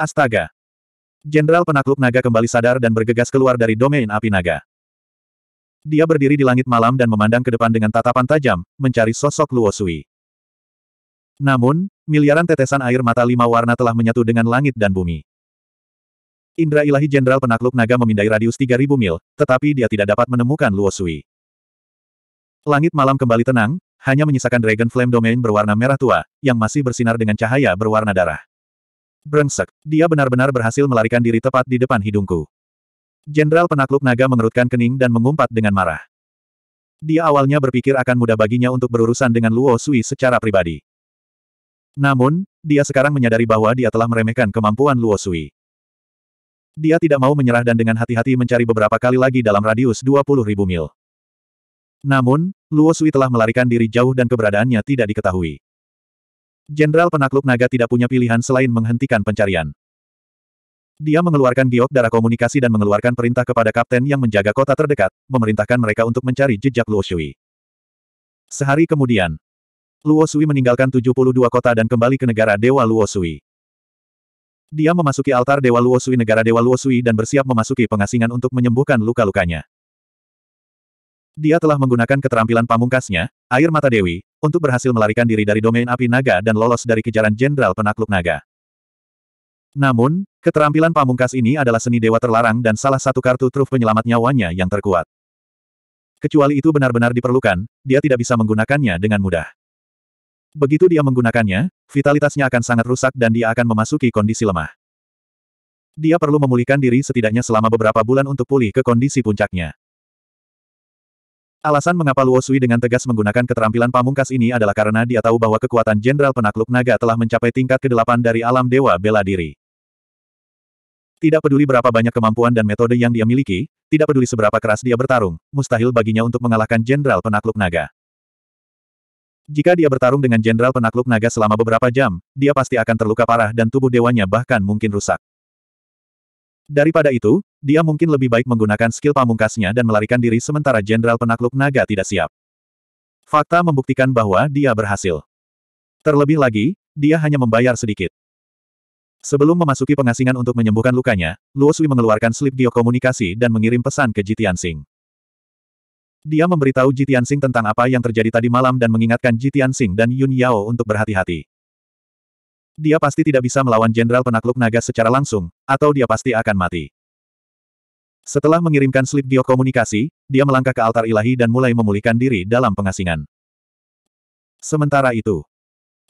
Astaga! Jenderal penakluk naga kembali sadar dan bergegas keluar dari domain api naga. Dia berdiri di langit malam dan memandang ke depan dengan tatapan tajam, mencari sosok Luo Sui. Namun, miliaran tetesan air mata lima warna telah menyatu dengan langit dan bumi. Indra ilahi Jenderal Penakluk Naga memindai radius 3000 mil, tetapi dia tidak dapat menemukan Luo Sui. Langit malam kembali tenang, hanya menyisakan Dragon Flame Domain berwarna merah tua, yang masih bersinar dengan cahaya berwarna darah. Brengsek. Dia benar-benar berhasil melarikan diri tepat di depan hidungku. Jenderal penakluk naga mengerutkan kening dan mengumpat dengan marah. Dia awalnya berpikir akan mudah baginya untuk berurusan dengan Luo Sui secara pribadi. Namun, dia sekarang menyadari bahwa dia telah meremehkan kemampuan Luo Sui. Dia tidak mau menyerah dan dengan hati-hati mencari beberapa kali lagi dalam radius 20 ribu mil. Namun, Luo Sui telah melarikan diri jauh dan keberadaannya tidak diketahui. Jenderal penakluk naga tidak punya pilihan selain menghentikan pencarian. Dia mengeluarkan giok darah komunikasi dan mengeluarkan perintah kepada kapten yang menjaga kota terdekat, memerintahkan mereka untuk mencari jejak Luo Shui. Sehari kemudian, Luo Shui meninggalkan 72 kota dan kembali ke negara Dewa Luo Shui. Dia memasuki altar Dewa Luo Shui negara Dewa Luo Shui dan bersiap memasuki pengasingan untuk menyembuhkan luka-lukanya. Dia telah menggunakan keterampilan pamungkasnya, air mata Dewi, untuk berhasil melarikan diri dari domain api naga dan lolos dari kejaran jenderal penakluk naga. Namun, keterampilan pamungkas ini adalah seni dewa terlarang dan salah satu kartu truf penyelamat nyawanya yang terkuat. Kecuali itu benar-benar diperlukan, dia tidak bisa menggunakannya dengan mudah. Begitu dia menggunakannya, vitalitasnya akan sangat rusak dan dia akan memasuki kondisi lemah. Dia perlu memulihkan diri setidaknya selama beberapa bulan untuk pulih ke kondisi puncaknya. Alasan mengapa Luo Sui dengan tegas menggunakan keterampilan pamungkas ini adalah karena dia tahu bahwa kekuatan Jenderal Penakluk Naga telah mencapai tingkat ke-8 dari alam Dewa Bela Diri. Tidak peduli berapa banyak kemampuan dan metode yang dia miliki, tidak peduli seberapa keras dia bertarung, mustahil baginya untuk mengalahkan Jenderal Penakluk Naga. Jika dia bertarung dengan Jenderal Penakluk Naga selama beberapa jam, dia pasti akan terluka parah dan tubuh dewanya bahkan mungkin rusak. Daripada itu, dia mungkin lebih baik menggunakan skill pamungkasnya dan melarikan diri sementara Jenderal Penakluk Naga tidak siap. Fakta membuktikan bahwa dia berhasil. Terlebih lagi, dia hanya membayar sedikit. Sebelum memasuki pengasingan untuk menyembuhkan lukanya, Luo Sui mengeluarkan slip diokomunikasi dan mengirim pesan ke Jitian Sing. Dia memberitahu Jitian Sing tentang apa yang terjadi tadi malam dan mengingatkan Jitian Sing dan Yun Yao untuk berhati-hati. Dia pasti tidak bisa melawan Jenderal Penakluk Naga secara langsung, atau dia pasti akan mati. Setelah mengirimkan slip geokomunikasi, dia melangkah ke altar ilahi dan mulai memulihkan diri dalam pengasingan. Sementara itu,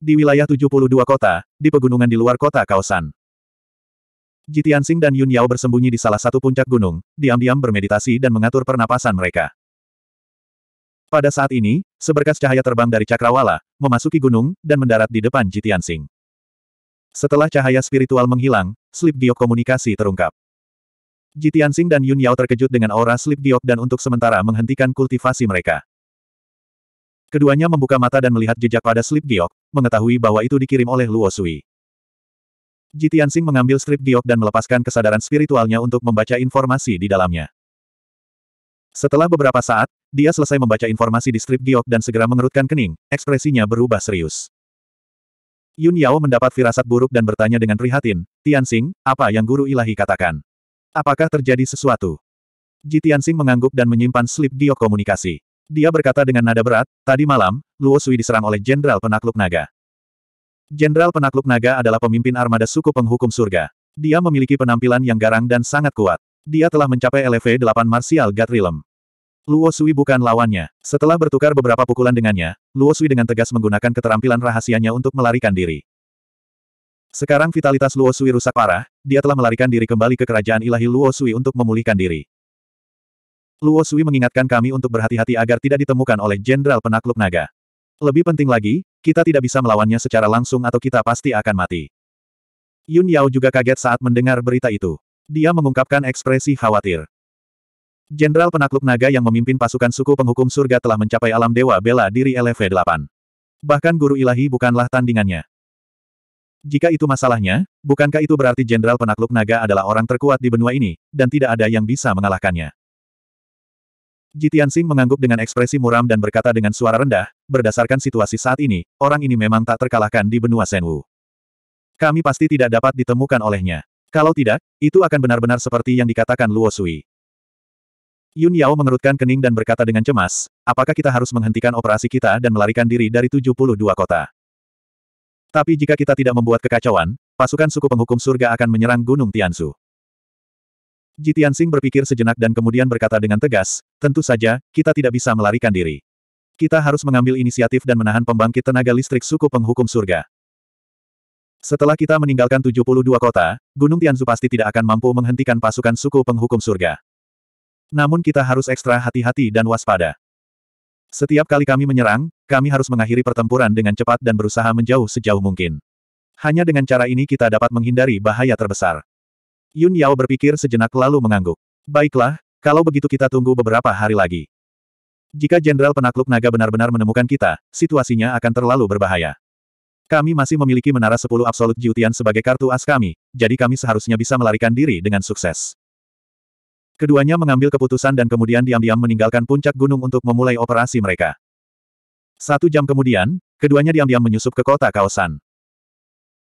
di wilayah 72 kota, di pegunungan di luar kota Kaosan, Jitian dan Yun Yao bersembunyi di salah satu puncak gunung, diam-diam bermeditasi dan mengatur pernapasan mereka. Pada saat ini, seberkas cahaya terbang dari Cakrawala, memasuki gunung, dan mendarat di depan Jitian Setelah cahaya spiritual menghilang, slip geokomunikasi terungkap. Ji Tianxing dan Yun Yao terkejut dengan aura Sleep Giok dan untuk sementara menghentikan kultivasi mereka. Keduanya membuka mata dan melihat jejak pada Sleep Giok, mengetahui bahwa itu dikirim oleh Luo Sui. Ji Tianxing mengambil strip giok dan melepaskan kesadaran spiritualnya untuk membaca informasi di dalamnya. Setelah beberapa saat, dia selesai membaca informasi di strip giok dan segera mengerutkan kening, ekspresinya berubah serius. Yun Yao mendapat firasat buruk dan bertanya dengan prihatin, Tianxing, apa yang guru ilahi katakan? Apakah terjadi sesuatu? Jitiansing mengangguk dan menyimpan slip diokomunikasi. komunikasi. Dia berkata dengan nada berat, tadi malam, Luo Sui diserang oleh Jenderal Penakluk Naga. Jenderal Penakluk Naga adalah pemimpin armada suku penghukum surga. Dia memiliki penampilan yang garang dan sangat kuat. Dia telah mencapai LV 8 Martial God Realm. Luo Sui bukan lawannya. Setelah bertukar beberapa pukulan dengannya, Luo Sui dengan tegas menggunakan keterampilan rahasianya untuk melarikan diri. Sekarang vitalitas Luo Sui rusak parah, dia telah melarikan diri kembali ke kerajaan ilahi Luo Sui untuk memulihkan diri. Luo Sui mengingatkan kami untuk berhati-hati agar tidak ditemukan oleh Jenderal Penakluk Naga. Lebih penting lagi, kita tidak bisa melawannya secara langsung atau kita pasti akan mati. Yun Yao juga kaget saat mendengar berita itu. Dia mengungkapkan ekspresi khawatir. Jenderal Penakluk Naga yang memimpin pasukan suku penghukum surga telah mencapai alam dewa bela diri LV8. Bahkan guru ilahi bukanlah tandingannya. Jika itu masalahnya, bukankah itu berarti Jenderal Penakluk Naga adalah orang terkuat di benua ini, dan tidak ada yang bisa mengalahkannya? Jitian Sing mengangguk dengan ekspresi muram dan berkata dengan suara rendah, berdasarkan situasi saat ini, orang ini memang tak terkalahkan di benua Senwu. Kami pasti tidak dapat ditemukan olehnya. Kalau tidak, itu akan benar-benar seperti yang dikatakan Luo Sui. Yun Yao mengerutkan kening dan berkata dengan cemas, apakah kita harus menghentikan operasi kita dan melarikan diri dari 72 kota? Tapi jika kita tidak membuat kekacauan, pasukan suku penghukum surga akan menyerang Gunung Tiansu. Ji Tianxing berpikir sejenak dan kemudian berkata dengan tegas, tentu saja, kita tidak bisa melarikan diri. Kita harus mengambil inisiatif dan menahan pembangkit tenaga listrik suku penghukum surga. Setelah kita meninggalkan 72 kota, Gunung Tianzu pasti tidak akan mampu menghentikan pasukan suku penghukum surga. Namun kita harus ekstra hati-hati dan waspada. Setiap kali kami menyerang, kami harus mengakhiri pertempuran dengan cepat dan berusaha menjauh sejauh mungkin. Hanya dengan cara ini kita dapat menghindari bahaya terbesar. Yun Yao berpikir sejenak lalu mengangguk. Baiklah, kalau begitu kita tunggu beberapa hari lagi. Jika Jenderal Penakluk Naga benar-benar menemukan kita, situasinya akan terlalu berbahaya. Kami masih memiliki menara Sepuluh absolut jiutian sebagai kartu as kami, jadi kami seharusnya bisa melarikan diri dengan sukses. Keduanya mengambil keputusan dan kemudian diam-diam meninggalkan puncak gunung untuk memulai operasi mereka. Satu jam kemudian, keduanya diam-diam menyusup ke kota Kaosan.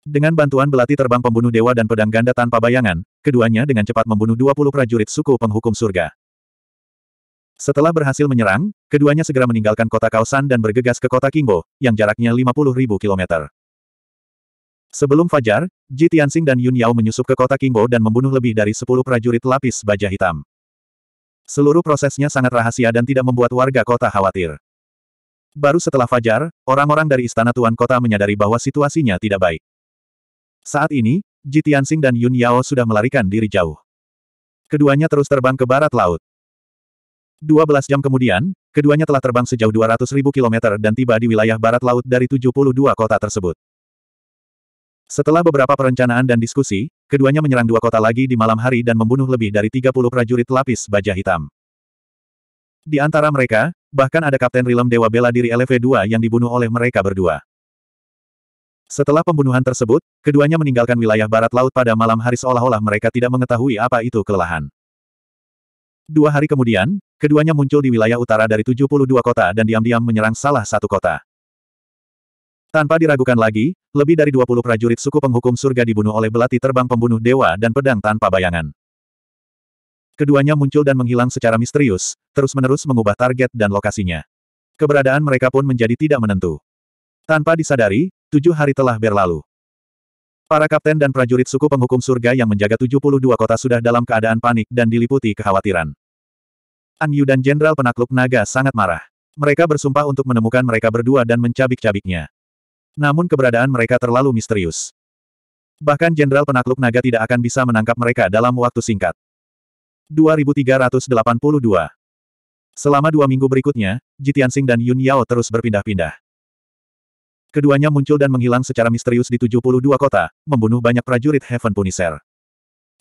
Dengan bantuan belati terbang pembunuh dewa dan pedang ganda tanpa bayangan, keduanya dengan cepat membunuh 20 prajurit suku penghukum surga. Setelah berhasil menyerang, keduanya segera meninggalkan kota Kaosan dan bergegas ke kota Kingbo, yang jaraknya 50.000 km. Sebelum fajar, Ji Tianxing dan Yun Yao menyusup ke kota Kingbo dan membunuh lebih dari 10 prajurit lapis baja hitam. Seluruh prosesnya sangat rahasia dan tidak membuat warga kota khawatir. Baru setelah fajar, orang-orang dari istana tuan kota menyadari bahwa situasinya tidak baik. Saat ini, Ji Tianxing dan Yun Yao sudah melarikan diri jauh. Keduanya terus terbang ke barat laut. 12 jam kemudian, keduanya telah terbang sejauh 200.000 km dan tiba di wilayah barat laut dari 72 kota tersebut. Setelah beberapa perencanaan dan diskusi, keduanya menyerang dua kota lagi di malam hari dan membunuh lebih dari 30 prajurit lapis baja hitam. Di antara mereka, bahkan ada Kapten Rilem Dewa Bela Diri LV2 yang dibunuh oleh mereka berdua. Setelah pembunuhan tersebut, keduanya meninggalkan wilayah barat laut pada malam hari seolah-olah mereka tidak mengetahui apa itu kelelahan. Dua hari kemudian, keduanya muncul di wilayah utara dari 72 kota dan diam-diam menyerang salah satu kota. Tanpa diragukan lagi, lebih dari 20 prajurit suku penghukum surga dibunuh oleh belati terbang pembunuh dewa dan pedang tanpa bayangan. Keduanya muncul dan menghilang secara misterius, terus-menerus mengubah target dan lokasinya. Keberadaan mereka pun menjadi tidak menentu. Tanpa disadari, tujuh hari telah berlalu. Para kapten dan prajurit suku penghukum surga yang menjaga 72 kota sudah dalam keadaan panik dan diliputi kekhawatiran. An Yu dan Jenderal Penakluk Naga sangat marah. Mereka bersumpah untuk menemukan mereka berdua dan mencabik-cabiknya. Namun keberadaan mereka terlalu misterius. Bahkan Jenderal Penakluk Naga tidak akan bisa menangkap mereka dalam waktu singkat. 2382 Selama dua minggu berikutnya, Jitiansing dan Yun Yao terus berpindah-pindah. Keduanya muncul dan menghilang secara misterius di 72 kota, membunuh banyak prajurit Heaven Punisher.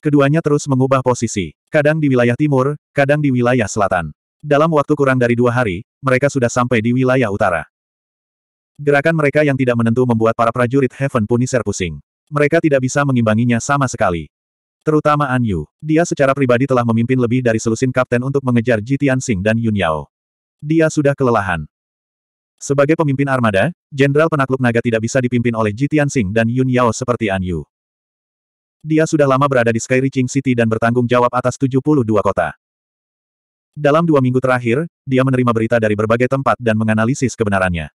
Keduanya terus mengubah posisi, kadang di wilayah timur, kadang di wilayah selatan. Dalam waktu kurang dari dua hari, mereka sudah sampai di wilayah utara. Gerakan mereka yang tidak menentu membuat para prajurit Heaven Punisher pusing. Mereka tidak bisa mengimbanginya sama sekali. Terutama An Yu. Dia secara pribadi telah memimpin lebih dari selusin kapten untuk mengejar Jitian Sing dan Yun Yao. Dia sudah kelelahan. Sebagai pemimpin armada, Jenderal Penakluk Naga tidak bisa dipimpin oleh Jitian Sing dan Yun Yao seperti An Yu. Dia sudah lama berada di Sky Reaching City dan bertanggung jawab atas 72 kota. Dalam dua minggu terakhir, dia menerima berita dari berbagai tempat dan menganalisis kebenarannya.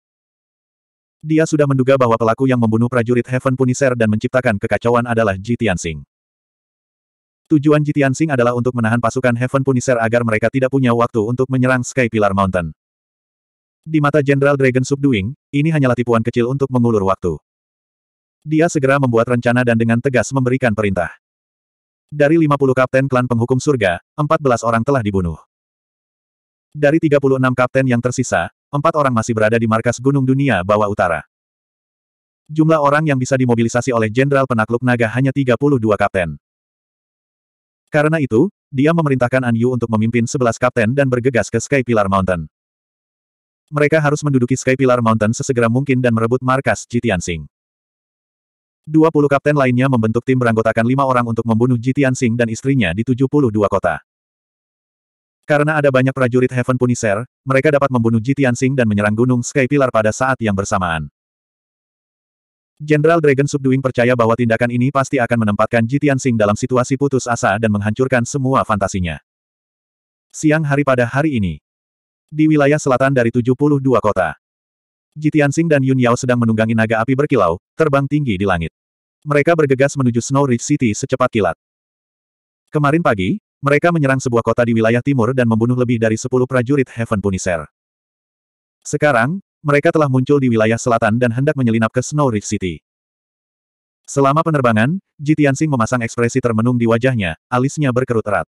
Dia sudah menduga bahwa pelaku yang membunuh prajurit Heaven Punisher dan menciptakan kekacauan adalah Ji Singh. Tujuan Ji Singh adalah untuk menahan pasukan Heaven Punisher agar mereka tidak punya waktu untuk menyerang Sky Pillar Mountain. Di mata Jenderal Dragon Subduing, ini hanyalah tipuan kecil untuk mengulur waktu. Dia segera membuat rencana dan dengan tegas memberikan perintah. Dari 50 kapten klan penghukum surga, 14 orang telah dibunuh. Dari 36 kapten yang tersisa, Empat orang masih berada di markas Gunung Dunia Bawah Utara. Jumlah orang yang bisa dimobilisasi oleh Jenderal Penakluk Naga hanya 32 kapten. Karena itu, dia memerintahkan An Yu untuk memimpin 11 kapten dan bergegas ke Sky Pillar Mountain. Mereka harus menduduki Sky Pillar Mountain sesegera mungkin dan merebut markas Jitiansing. 20 kapten lainnya membentuk tim beranggotakan 5 orang untuk membunuh Jitiansing dan istrinya di 72 kota. Karena ada banyak prajurit Heaven Punisher, mereka dapat membunuh Ji Tianxing dan menyerang Gunung Sky Pillar pada saat yang bersamaan. Jenderal Dragon Subduing percaya bahwa tindakan ini pasti akan menempatkan Ji Tianxing dalam situasi putus asa dan menghancurkan semua fantasinya. Siang hari pada hari ini. Di wilayah selatan dari 72 kota. Ji Tianxing dan Yun Yao sedang menunggangi naga api berkilau, terbang tinggi di langit. Mereka bergegas menuju Snow Ridge City secepat kilat. Kemarin pagi, mereka menyerang sebuah kota di wilayah timur dan membunuh lebih dari 10 prajurit Heaven Punisher. Sekarang, mereka telah muncul di wilayah selatan dan hendak menyelinap ke Snow Ridge City. Selama penerbangan, Ji Tianxing memasang ekspresi termenung di wajahnya, alisnya berkerut erat.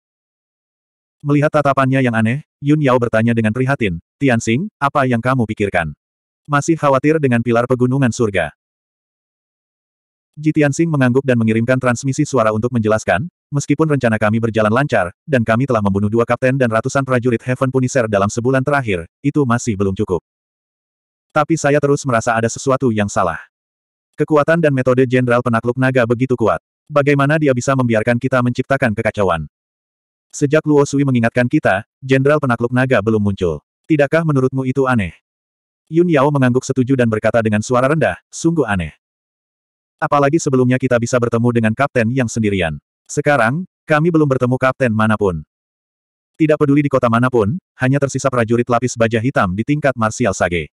Melihat tatapannya yang aneh, Yun Yao bertanya dengan prihatin, Tianxing, apa yang kamu pikirkan? Masih khawatir dengan pilar pegunungan surga. Ji Tianxing mengangguk dan mengirimkan transmisi suara untuk menjelaskan, Meskipun rencana kami berjalan lancar, dan kami telah membunuh dua kapten dan ratusan prajurit Heaven Punisher dalam sebulan terakhir, itu masih belum cukup. Tapi saya terus merasa ada sesuatu yang salah. Kekuatan dan metode Jenderal Penakluk Naga begitu kuat. Bagaimana dia bisa membiarkan kita menciptakan kekacauan? Sejak Luo Sui mengingatkan kita, Jenderal Penakluk Naga belum muncul. Tidakkah menurutmu itu aneh? Yun Yao mengangguk setuju dan berkata dengan suara rendah, sungguh aneh. Apalagi sebelumnya kita bisa bertemu dengan kapten yang sendirian. Sekarang, kami belum bertemu kapten manapun. Tidak peduli di kota manapun, hanya tersisa prajurit lapis baja hitam di tingkat Marsial Sage.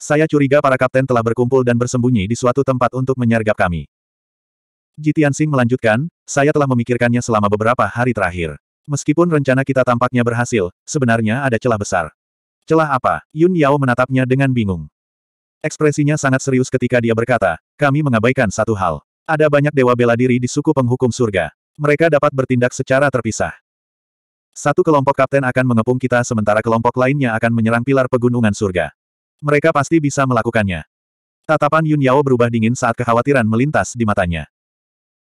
Saya curiga para kapten telah berkumpul dan bersembunyi di suatu tempat untuk menyergap kami. Jitian Sing melanjutkan, saya telah memikirkannya selama beberapa hari terakhir. Meskipun rencana kita tampaknya berhasil, sebenarnya ada celah besar. Celah apa? Yun Yao menatapnya dengan bingung. Ekspresinya sangat serius ketika dia berkata, kami mengabaikan satu hal. Ada banyak dewa bela diri di suku penghukum surga. Mereka dapat bertindak secara terpisah. Satu kelompok kapten akan mengepung kita sementara kelompok lainnya akan menyerang pilar pegunungan surga. Mereka pasti bisa melakukannya. Tatapan Yun Yao berubah dingin saat kekhawatiran melintas di matanya.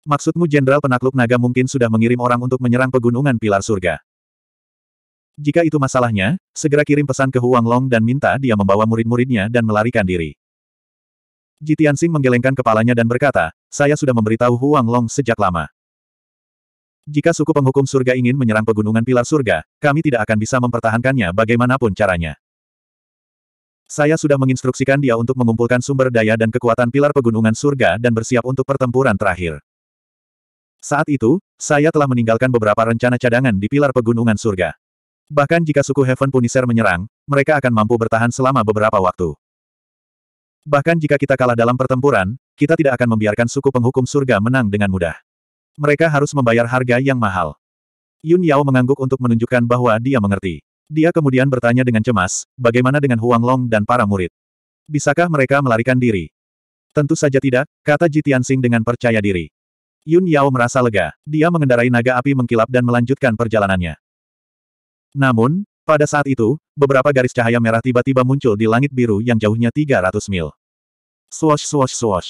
Maksudmu Jenderal Penakluk Naga mungkin sudah mengirim orang untuk menyerang pegunungan pilar surga. Jika itu masalahnya, segera kirim pesan ke Huang Long dan minta dia membawa murid-muridnya dan melarikan diri. Ji Tianxing menggelengkan kepalanya dan berkata, saya sudah memberitahu Huang Long sejak lama. Jika suku penghukum surga ingin menyerang pegunungan pilar surga, kami tidak akan bisa mempertahankannya bagaimanapun caranya. Saya sudah menginstruksikan dia untuk mengumpulkan sumber daya dan kekuatan pilar pegunungan surga dan bersiap untuk pertempuran terakhir. Saat itu, saya telah meninggalkan beberapa rencana cadangan di pilar pegunungan surga. Bahkan jika suku Heaven Punisher menyerang, mereka akan mampu bertahan selama beberapa waktu. Bahkan jika kita kalah dalam pertempuran, kita tidak akan membiarkan suku penghukum surga menang dengan mudah. Mereka harus membayar harga yang mahal. Yun Yao mengangguk untuk menunjukkan bahwa dia mengerti. Dia kemudian bertanya dengan cemas, bagaimana dengan Huang Long dan para murid? Bisakah mereka melarikan diri? Tentu saja tidak, kata Ji Tianxing dengan percaya diri. Yun Yao merasa lega. Dia mengendarai naga api mengkilap dan melanjutkan perjalanannya. Namun, pada saat itu, beberapa garis cahaya merah tiba-tiba muncul di langit biru yang jauhnya 300 mil. Swash swash swash.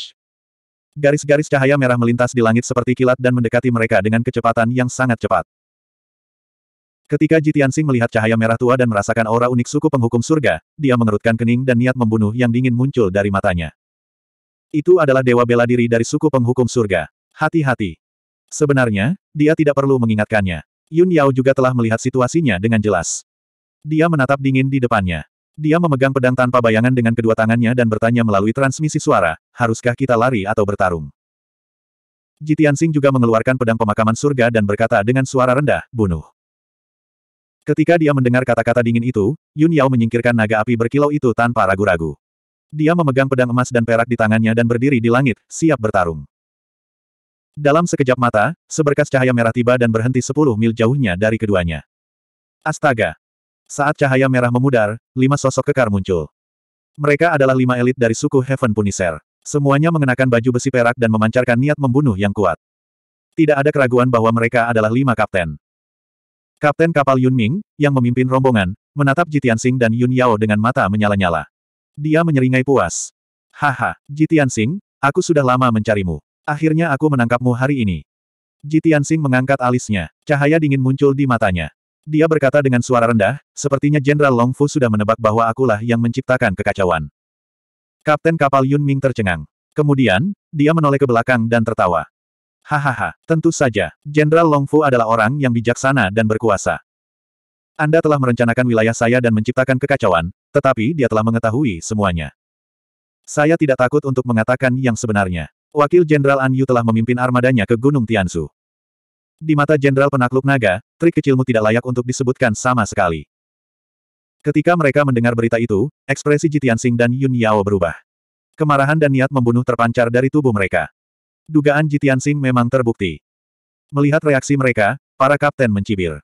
Garis-garis cahaya merah melintas di langit seperti kilat dan mendekati mereka dengan kecepatan yang sangat cepat. Ketika Jitiansing melihat cahaya merah tua dan merasakan aura unik suku penghukum surga, dia mengerutkan kening dan niat membunuh yang dingin muncul dari matanya. Itu adalah dewa bela diri dari suku penghukum surga. Hati-hati. Sebenarnya, dia tidak perlu mengingatkannya. Yun Yao juga telah melihat situasinya dengan jelas. Dia menatap dingin di depannya. Dia memegang pedang tanpa bayangan dengan kedua tangannya dan bertanya melalui transmisi suara, haruskah kita lari atau bertarung? Jitian Sing juga mengeluarkan pedang pemakaman surga dan berkata dengan suara rendah, bunuh. Ketika dia mendengar kata-kata dingin itu, Yun Yao menyingkirkan naga api berkilau itu tanpa ragu-ragu. Dia memegang pedang emas dan perak di tangannya dan berdiri di langit, siap bertarung. Dalam sekejap mata, seberkas cahaya merah tiba dan berhenti sepuluh mil jauhnya dari keduanya. Astaga! Saat cahaya merah memudar, lima sosok kekar muncul. Mereka adalah lima elit dari suku Heaven Punisher. Semuanya mengenakan baju besi perak dan memancarkan niat membunuh yang kuat. Tidak ada keraguan bahwa mereka adalah lima kapten. Kapten kapal Yun Ming, yang memimpin rombongan, menatap Jitian Sing dan Yun Yao dengan mata menyala-nyala. Dia menyeringai puas. Haha, Jitian Sing, aku sudah lama mencarimu. Akhirnya aku menangkapmu hari ini. Jitian Sing mengangkat alisnya. Cahaya dingin muncul di matanya. Dia berkata dengan suara rendah, sepertinya Jenderal Long Fu sudah menebak bahwa akulah yang menciptakan kekacauan. Kapten kapal Yun Ming tercengang. Kemudian, dia menoleh ke belakang dan tertawa. Hahaha, tentu saja, Jenderal Long Fu adalah orang yang bijaksana dan berkuasa. Anda telah merencanakan wilayah saya dan menciptakan kekacauan, tetapi dia telah mengetahui semuanya. Saya tidak takut untuk mengatakan yang sebenarnya. Wakil Jenderal An Yu telah memimpin armadanya ke Gunung Tiansu. Di mata Jenderal Penakluk Naga, trik kecilmu tidak layak untuk disebutkan sama sekali. Ketika mereka mendengar berita itu, ekspresi Jitian dan Yun Yao berubah. Kemarahan dan niat membunuh terpancar dari tubuh mereka. Dugaan Jitian memang terbukti. Melihat reaksi mereka, para kapten mencibir.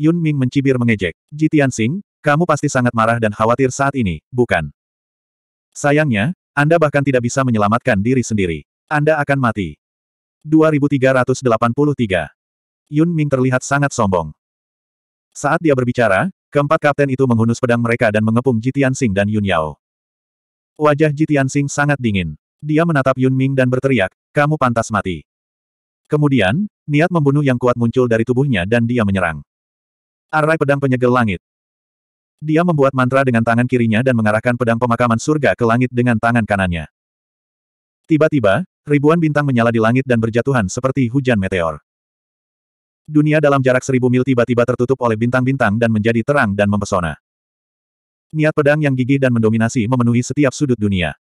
Yun Ming mencibir mengejek. Jitian kamu pasti sangat marah dan khawatir saat ini, bukan? Sayangnya, Anda bahkan tidak bisa menyelamatkan diri sendiri. Anda akan mati. 2383 Yun Ming terlihat sangat sombong. Saat dia berbicara, keempat kapten itu menghunus pedang mereka dan mengepung Jitian Sing dan Yun Yao. Wajah Jitian Sing sangat dingin. Dia menatap Yun Ming dan berteriak, kamu pantas mati. Kemudian, niat membunuh yang kuat muncul dari tubuhnya dan dia menyerang. Arai pedang penyegel langit. Dia membuat mantra dengan tangan kirinya dan mengarahkan pedang pemakaman surga ke langit dengan tangan kanannya. Tiba-tiba, ribuan bintang menyala di langit dan berjatuhan seperti hujan meteor. Dunia dalam jarak seribu mil tiba-tiba tertutup oleh bintang-bintang dan menjadi terang dan mempesona. Niat pedang yang gigih dan mendominasi memenuhi setiap sudut dunia.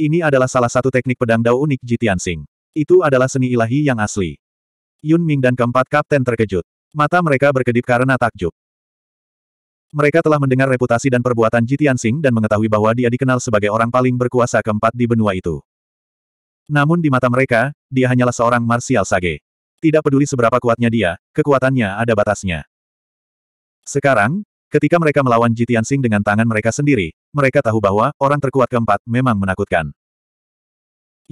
Ini adalah salah satu teknik pedang dao unik Jitian Sing. Itu adalah seni ilahi yang asli. Yun Ming dan keempat kapten terkejut. Mata mereka berkedip karena takjub. Mereka telah mendengar reputasi dan perbuatan Jitian Sing dan mengetahui bahwa dia dikenal sebagai orang paling berkuasa keempat di benua itu. Namun di mata mereka, dia hanyalah seorang marsial sage. Tidak peduli seberapa kuatnya dia, kekuatannya ada batasnya. Sekarang, ketika mereka melawan Jitiansing dengan tangan mereka sendiri, mereka tahu bahwa orang terkuat keempat memang menakutkan.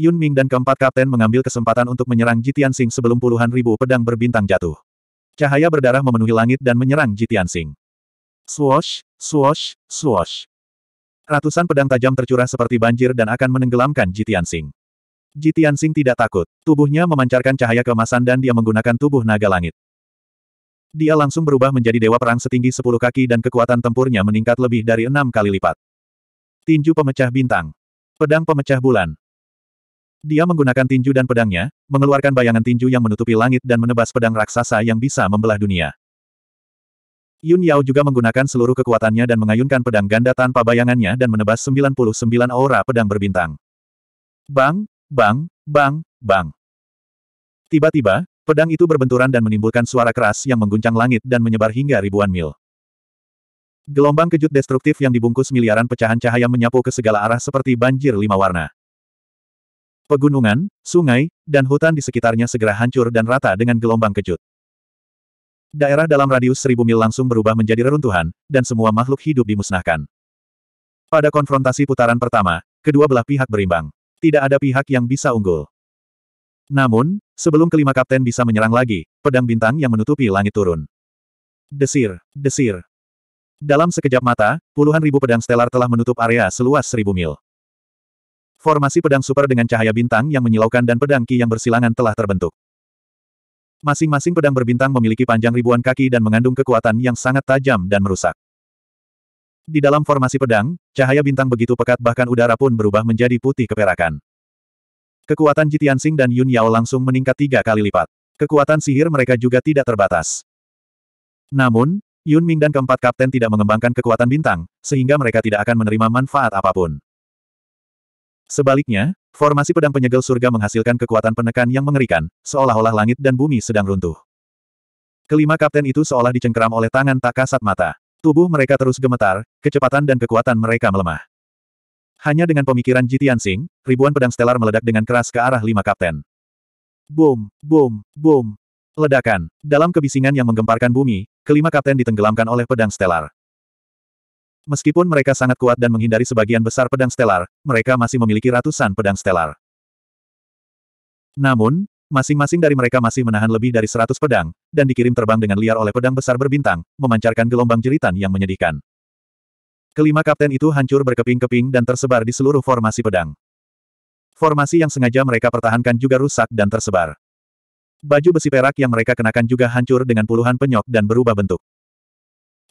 Yun Ming dan keempat kapten mengambil kesempatan untuk menyerang Jitiansing sebelum puluhan ribu pedang berbintang jatuh. Cahaya berdarah memenuhi langit dan menyerang Jitiansing. Swoosh, swoosh, swoosh. Ratusan pedang tajam tercurah seperti banjir dan akan menenggelamkan Jitiansing. Jitian Tianxing tidak takut. Tubuhnya memancarkan cahaya keemasan dan dia menggunakan tubuh naga langit. Dia langsung berubah menjadi dewa perang setinggi sepuluh kaki dan kekuatan tempurnya meningkat lebih dari enam kali lipat. Tinju pemecah bintang. Pedang pemecah bulan. Dia menggunakan tinju dan pedangnya, mengeluarkan bayangan tinju yang menutupi langit dan menebas pedang raksasa yang bisa membelah dunia. Yun Yao juga menggunakan seluruh kekuatannya dan mengayunkan pedang ganda tanpa bayangannya dan menebas 99 aura pedang berbintang. Bang, Bang, bang, bang. Tiba-tiba, pedang itu berbenturan dan menimbulkan suara keras yang mengguncang langit dan menyebar hingga ribuan mil. Gelombang kejut destruktif yang dibungkus miliaran pecahan cahaya menyapu ke segala arah seperti banjir lima warna. Pegunungan, sungai, dan hutan di sekitarnya segera hancur dan rata dengan gelombang kejut. Daerah dalam radius seribu mil langsung berubah menjadi reruntuhan, dan semua makhluk hidup dimusnahkan. Pada konfrontasi putaran pertama, kedua belah pihak berimbang tidak ada pihak yang bisa unggul. Namun, sebelum kelima kapten bisa menyerang lagi, pedang bintang yang menutupi langit turun. Desir, desir. Dalam sekejap mata, puluhan ribu pedang stelar telah menutup area seluas seribu mil. Formasi pedang super dengan cahaya bintang yang menyilaukan dan pedang ki yang bersilangan telah terbentuk. Masing-masing pedang berbintang memiliki panjang ribuan kaki dan mengandung kekuatan yang sangat tajam dan merusak. Di dalam formasi pedang, cahaya bintang begitu pekat bahkan udara pun berubah menjadi putih keperakan. Kekuatan Jitiansing dan Yun Yao langsung meningkat tiga kali lipat. Kekuatan sihir mereka juga tidak terbatas. Namun, Yun Ming dan keempat kapten tidak mengembangkan kekuatan bintang, sehingga mereka tidak akan menerima manfaat apapun. Sebaliknya, formasi pedang penyegel surga menghasilkan kekuatan penekan yang mengerikan, seolah-olah langit dan bumi sedang runtuh. Kelima kapten itu seolah dicengkeram oleh tangan tak kasat mata. Tubuh mereka terus gemetar, kecepatan dan kekuatan mereka melemah. Hanya dengan pemikiran Jitian Sing, ribuan pedang stelar meledak dengan keras ke arah lima kapten. Boom, boom, boom. Ledakan. Dalam kebisingan yang menggemparkan bumi, kelima kapten ditenggelamkan oleh pedang stelar. Meskipun mereka sangat kuat dan menghindari sebagian besar pedang stelar, mereka masih memiliki ratusan pedang stelar. Namun, Masing-masing dari mereka masih menahan lebih dari seratus pedang, dan dikirim terbang dengan liar oleh pedang besar berbintang, memancarkan gelombang jeritan yang menyedihkan. Kelima kapten itu hancur berkeping-keping dan tersebar di seluruh formasi pedang. Formasi yang sengaja mereka pertahankan juga rusak dan tersebar. Baju besi perak yang mereka kenakan juga hancur dengan puluhan penyok dan berubah bentuk.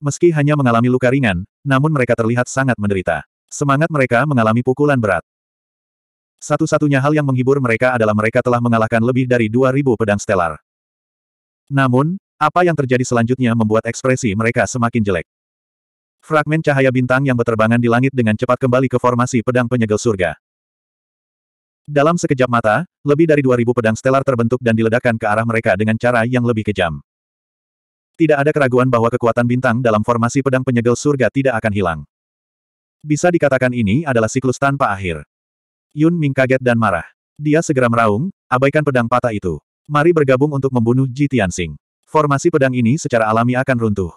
Meski hanya mengalami luka ringan, namun mereka terlihat sangat menderita. Semangat mereka mengalami pukulan berat. Satu-satunya hal yang menghibur mereka adalah mereka telah mengalahkan lebih dari 2.000 pedang stelar. Namun, apa yang terjadi selanjutnya membuat ekspresi mereka semakin jelek. Fragmen cahaya bintang yang berterbangan di langit dengan cepat kembali ke formasi pedang penyegel surga. Dalam sekejap mata, lebih dari 2.000 pedang stelar terbentuk dan diledakkan ke arah mereka dengan cara yang lebih kejam. Tidak ada keraguan bahwa kekuatan bintang dalam formasi pedang penyegel surga tidak akan hilang. Bisa dikatakan ini adalah siklus tanpa akhir. Yun Ming kaget dan marah. Dia segera meraung, abaikan pedang patah itu. Mari bergabung untuk membunuh Ji Tianxing. Formasi pedang ini secara alami akan runtuh.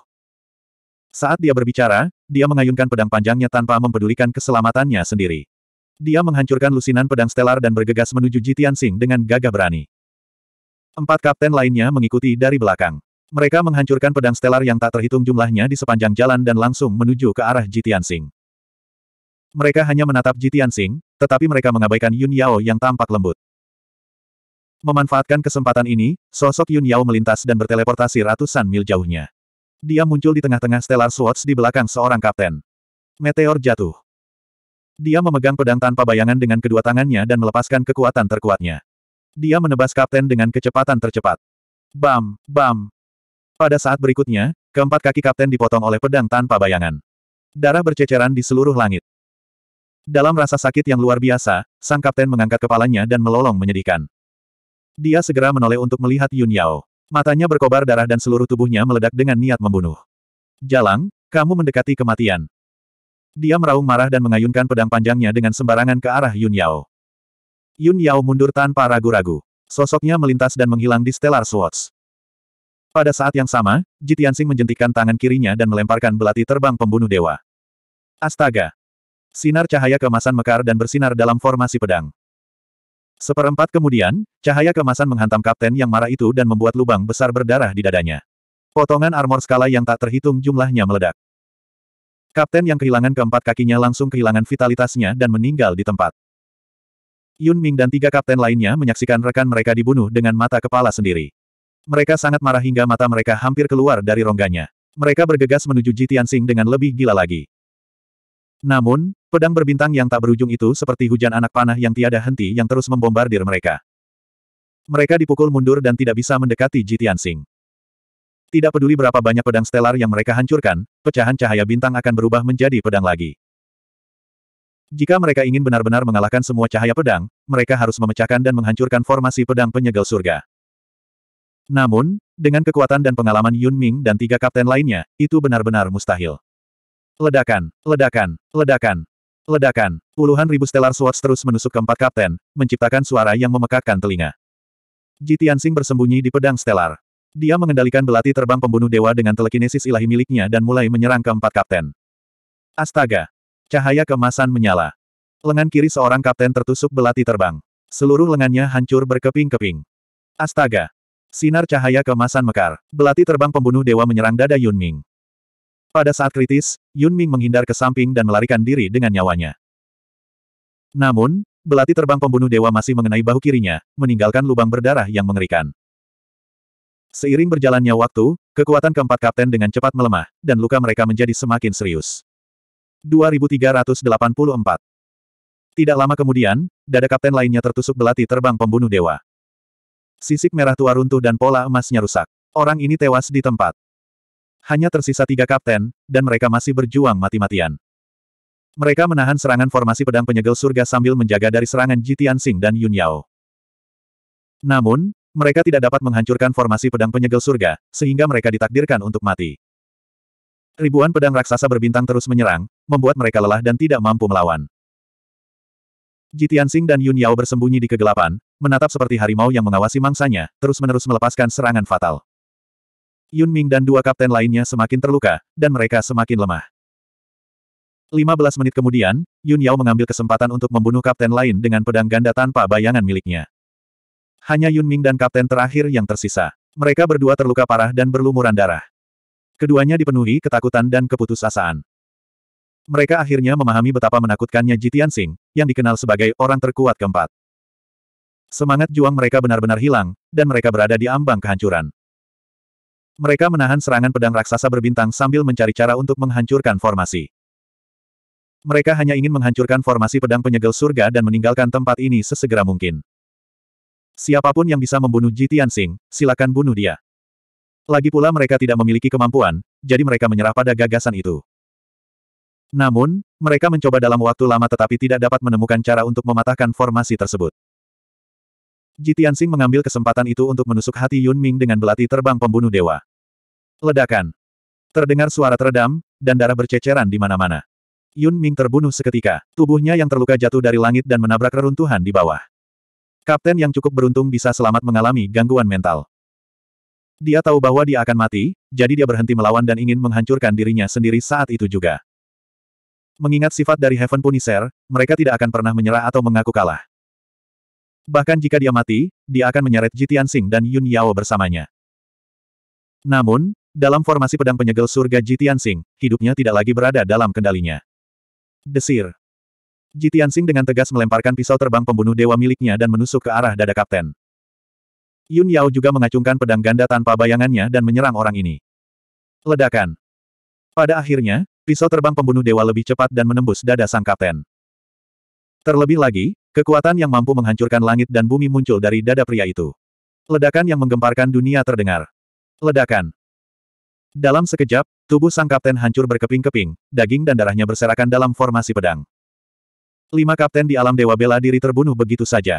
Saat dia berbicara, dia mengayunkan pedang panjangnya tanpa mempedulikan keselamatannya sendiri. Dia menghancurkan lusinan pedang stelar dan bergegas menuju Ji Tianxing dengan gagah berani. Empat kapten lainnya mengikuti dari belakang. Mereka menghancurkan pedang stelar yang tak terhitung jumlahnya di sepanjang jalan dan langsung menuju ke arah Ji Tianxing. Mereka hanya menatap Jitian Sing, tetapi mereka mengabaikan Yun Yao yang tampak lembut. Memanfaatkan kesempatan ini, sosok Yun Yao melintas dan berteleportasi ratusan mil jauhnya. Dia muncul di tengah-tengah Stellar Swords di belakang seorang kapten. Meteor jatuh. Dia memegang pedang tanpa bayangan dengan kedua tangannya dan melepaskan kekuatan terkuatnya. Dia menebas kapten dengan kecepatan tercepat. Bam, bam. Pada saat berikutnya, keempat kaki kapten dipotong oleh pedang tanpa bayangan. Darah berceceran di seluruh langit. Dalam rasa sakit yang luar biasa, sang kapten mengangkat kepalanya dan melolong menyedihkan. Dia segera menoleh untuk melihat Yun Yao. Matanya berkobar darah dan seluruh tubuhnya meledak dengan niat membunuh. Jalang, kamu mendekati kematian. Dia meraung marah dan mengayunkan pedang panjangnya dengan sembarangan ke arah Yun Yao. Yun Yao mundur tanpa ragu-ragu. Sosoknya melintas dan menghilang di Stellar Swords. Pada saat yang sama, Jitiansing menjentikan tangan kirinya dan melemparkan belati terbang pembunuh dewa. Astaga, Sinar cahaya kemasan mekar dan bersinar dalam formasi pedang. Seperempat kemudian, cahaya kemasan menghantam kapten yang marah itu dan membuat lubang besar berdarah di dadanya. Potongan armor skala yang tak terhitung jumlahnya meledak. Kapten yang kehilangan keempat kakinya langsung kehilangan vitalitasnya dan meninggal di tempat. Yun Ming dan tiga kapten lainnya menyaksikan rekan mereka dibunuh dengan mata kepala sendiri. Mereka sangat marah hingga mata mereka hampir keluar dari rongganya. Mereka bergegas menuju Ji Tianxing dengan lebih gila lagi. Namun, Pedang berbintang yang tak berujung itu seperti hujan anak panah yang tiada henti yang terus membombardir mereka. Mereka dipukul mundur dan tidak bisa mendekati Jitian Sing. Tidak peduli berapa banyak pedang stelar yang mereka hancurkan, pecahan cahaya bintang akan berubah menjadi pedang lagi. Jika mereka ingin benar-benar mengalahkan semua cahaya pedang, mereka harus memecahkan dan menghancurkan formasi pedang penyegel surga. Namun, dengan kekuatan dan pengalaman Yun Ming dan tiga kapten lainnya, itu benar-benar mustahil. Ledakan, ledakan, ledakan. Ledakan. Puluhan ribu stellar swords terus menusuk keempat kapten, menciptakan suara yang memekakkan telinga. Ji Tianxing bersembunyi di pedang stellar. Dia mengendalikan belati terbang pembunuh dewa dengan telekinesis ilahi miliknya dan mulai menyerang keempat kapten. Astaga! Cahaya kemasan menyala. Lengan kiri seorang kapten tertusuk belati terbang. Seluruh lengannya hancur berkeping-keping. Astaga! Sinar cahaya kemasan mekar. Belati terbang pembunuh dewa menyerang dada Yunming. Pada saat kritis, Yun Ming menghindar ke samping dan melarikan diri dengan nyawanya. Namun, belati terbang pembunuh dewa masih mengenai bahu kirinya, meninggalkan lubang berdarah yang mengerikan. Seiring berjalannya waktu, kekuatan keempat kapten dengan cepat melemah, dan luka mereka menjadi semakin serius. 2384 Tidak lama kemudian, dada kapten lainnya tertusuk belati terbang pembunuh dewa. Sisik merah tua runtuh dan pola emasnya rusak. Orang ini tewas di tempat hanya tersisa tiga kapten, dan mereka masih berjuang mati-matian. Mereka menahan serangan formasi pedang penyegel surga sambil menjaga dari serangan Jitian Sing dan Yun Yao. Namun, mereka tidak dapat menghancurkan formasi pedang penyegel surga, sehingga mereka ditakdirkan untuk mati. Ribuan pedang raksasa berbintang terus menyerang, membuat mereka lelah dan tidak mampu melawan. Jitian Sing dan Yun Yao bersembunyi di kegelapan, menatap seperti harimau yang mengawasi mangsanya, terus-menerus melepaskan serangan fatal. Yun Ming dan dua kapten lainnya semakin terluka, dan mereka semakin lemah. 15 menit kemudian, Yun Yao mengambil kesempatan untuk membunuh kapten lain dengan pedang ganda tanpa bayangan miliknya. Hanya Yun Ming dan kapten terakhir yang tersisa. Mereka berdua terluka parah dan berlumuran darah. Keduanya dipenuhi ketakutan dan keputusasaan. Mereka akhirnya memahami betapa menakutkannya Jitian Sing, yang dikenal sebagai orang terkuat keempat. Semangat juang mereka benar-benar hilang, dan mereka berada di ambang kehancuran. Mereka menahan serangan pedang raksasa berbintang sambil mencari cara untuk menghancurkan formasi. Mereka hanya ingin menghancurkan formasi pedang penyegel surga dan meninggalkan tempat ini sesegera mungkin. Siapapun yang bisa membunuh Jitian Tianxing, silakan bunuh dia. Lagi pula mereka tidak memiliki kemampuan, jadi mereka menyerah pada gagasan itu. Namun, mereka mencoba dalam waktu lama tetapi tidak dapat menemukan cara untuk mematahkan formasi tersebut. Jitian Sing mengambil kesempatan itu untuk menusuk hati Yun Ming dengan belati terbang pembunuh dewa. Ledakan. Terdengar suara teredam, dan darah berceceran di mana-mana. Yun Ming terbunuh seketika, tubuhnya yang terluka jatuh dari langit dan menabrak reruntuhan di bawah. Kapten yang cukup beruntung bisa selamat mengalami gangguan mental. Dia tahu bahwa dia akan mati, jadi dia berhenti melawan dan ingin menghancurkan dirinya sendiri saat itu juga. Mengingat sifat dari Heaven Punisher, mereka tidak akan pernah menyerah atau mengaku kalah. Bahkan jika dia mati, dia akan menyeret Jitian Sing dan Yun Yao bersamanya. Namun, dalam formasi pedang penyegel surga Jitian Sing, hidupnya tidak lagi berada dalam kendalinya. Desir. Jitian Sing dengan tegas melemparkan pisau terbang pembunuh dewa miliknya dan menusuk ke arah dada kapten. Yun Yao juga mengacungkan pedang ganda tanpa bayangannya dan menyerang orang ini. Ledakan. Pada akhirnya, pisau terbang pembunuh dewa lebih cepat dan menembus dada sang kapten. Terlebih lagi, kekuatan yang mampu menghancurkan langit dan bumi muncul dari dada pria itu. Ledakan yang menggemparkan dunia terdengar. Ledakan. Dalam sekejap, tubuh sang kapten hancur berkeping-keping, daging dan darahnya berserakan dalam formasi pedang. Lima kapten di alam dewa bela diri terbunuh begitu saja.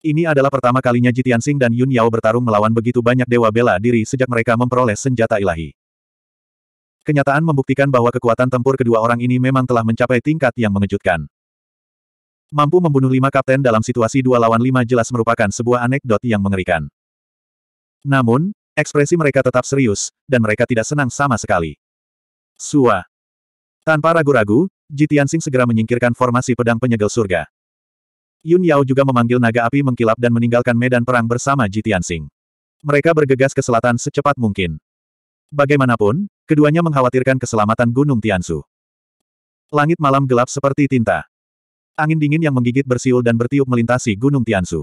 Ini adalah pertama kalinya Jitian Sing dan Yun Yao bertarung melawan begitu banyak dewa bela diri sejak mereka memperoleh senjata ilahi. Kenyataan membuktikan bahwa kekuatan tempur kedua orang ini memang telah mencapai tingkat yang mengejutkan. Mampu membunuh lima kapten dalam situasi dua lawan lima jelas merupakan sebuah anekdot yang mengerikan. Namun, Ekspresi mereka tetap serius, dan mereka tidak senang sama sekali. Sua. Tanpa ragu-ragu, Jitiansing segera menyingkirkan formasi pedang penyegel surga. Yun Yao juga memanggil naga api mengkilap dan meninggalkan medan perang bersama Jitiansing. Mereka bergegas ke selatan secepat mungkin. Bagaimanapun, keduanya mengkhawatirkan keselamatan Gunung Tiansu. Langit malam gelap seperti tinta. Angin dingin yang menggigit bersiul dan bertiup melintasi Gunung Tiansu.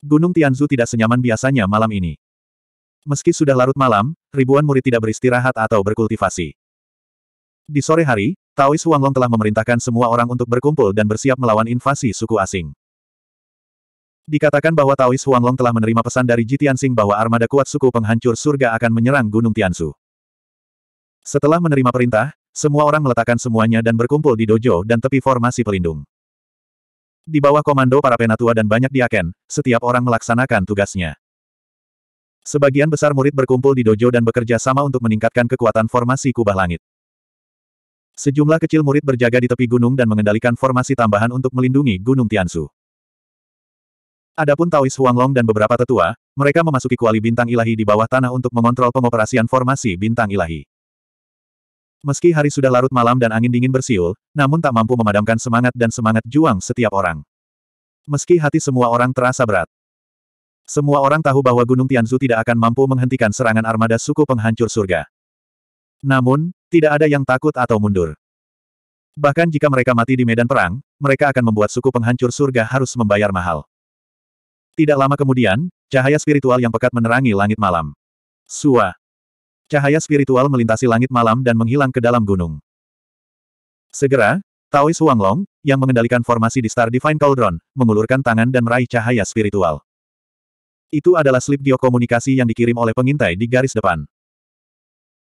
Gunung Tianzu tidak senyaman biasanya malam ini. Meski sudah larut malam, ribuan murid tidak beristirahat atau berkultivasi. Di sore hari, Taois Huanglong telah memerintahkan semua orang untuk berkumpul dan bersiap melawan invasi suku asing. Dikatakan bahwa Taois Huanglong telah menerima pesan dari Jitian Sing bahwa armada kuat suku penghancur surga akan menyerang Gunung Tiansu. Setelah menerima perintah, semua orang meletakkan semuanya dan berkumpul di dojo dan tepi formasi pelindung. Di bawah komando para penatua dan banyak diaken, setiap orang melaksanakan tugasnya. Sebagian besar murid berkumpul di dojo dan bekerja sama untuk meningkatkan kekuatan formasi kubah langit. Sejumlah kecil murid berjaga di tepi gunung dan mengendalikan formasi tambahan untuk melindungi Gunung Tiansu. Adapun Taois Huanglong dan beberapa tetua, mereka memasuki kuali bintang ilahi di bawah tanah untuk mengontrol pengoperasian formasi bintang ilahi. Meski hari sudah larut malam dan angin dingin bersiul, namun tak mampu memadamkan semangat dan semangat juang setiap orang. Meski hati semua orang terasa berat, semua orang tahu bahwa Gunung Tianzu tidak akan mampu menghentikan serangan armada suku penghancur surga. Namun, tidak ada yang takut atau mundur. Bahkan jika mereka mati di medan perang, mereka akan membuat suku penghancur surga harus membayar mahal. Tidak lama kemudian, cahaya spiritual yang pekat menerangi langit malam. Sua. Cahaya spiritual melintasi langit malam dan menghilang ke dalam gunung. Segera, Taois Huanglong, yang mengendalikan formasi di Star Divine Cauldron, mengulurkan tangan dan meraih cahaya spiritual. Itu adalah slip komunikasi yang dikirim oleh pengintai di garis depan.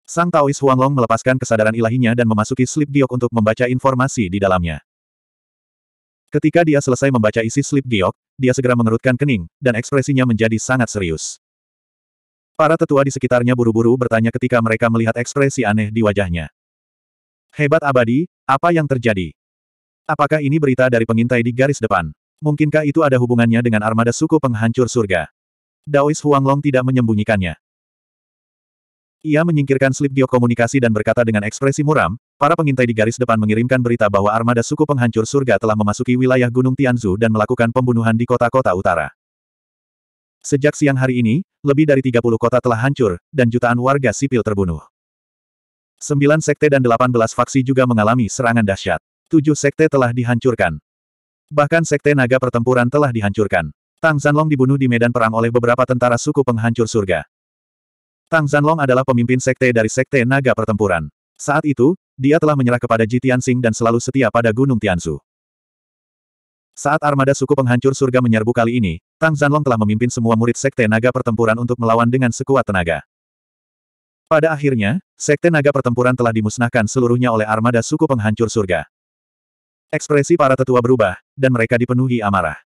Sang Taois Huanglong melepaskan kesadaran ilahinya dan memasuki slip giok untuk membaca informasi di dalamnya. Ketika dia selesai membaca isi slip giok, dia segera mengerutkan kening, dan ekspresinya menjadi sangat serius. Para tetua di sekitarnya buru-buru bertanya ketika mereka melihat ekspresi aneh di wajahnya. Hebat abadi, apa yang terjadi? Apakah ini berita dari pengintai di garis depan? Mungkinkah itu ada hubungannya dengan armada suku penghancur surga? Daois Long tidak menyembunyikannya. Ia menyingkirkan slip biokomunikasi dan berkata dengan ekspresi muram, para pengintai di garis depan mengirimkan berita bahwa armada suku penghancur surga telah memasuki wilayah Gunung Tianzu dan melakukan pembunuhan di kota-kota utara. Sejak siang hari ini, lebih dari 30 kota telah hancur, dan jutaan warga sipil terbunuh. Sembilan sekte dan delapan belas faksi juga mengalami serangan dahsyat. Tujuh sekte telah dihancurkan. Bahkan sekte naga pertempuran telah dihancurkan. Tang Zanlong dibunuh di medan perang oleh beberapa tentara suku penghancur surga. Tang Zanlong adalah pemimpin sekte dari sekte naga pertempuran. Saat itu, dia telah menyerah kepada Ji Tianxing dan selalu setia pada Gunung Tianzu. Saat armada suku penghancur surga menyerbu kali ini, Tang Zanlong telah memimpin semua murid sekte naga pertempuran untuk melawan dengan sekuat tenaga. Pada akhirnya, sekte naga pertempuran telah dimusnahkan seluruhnya oleh armada suku penghancur surga. Ekspresi para tetua berubah, dan mereka dipenuhi amarah.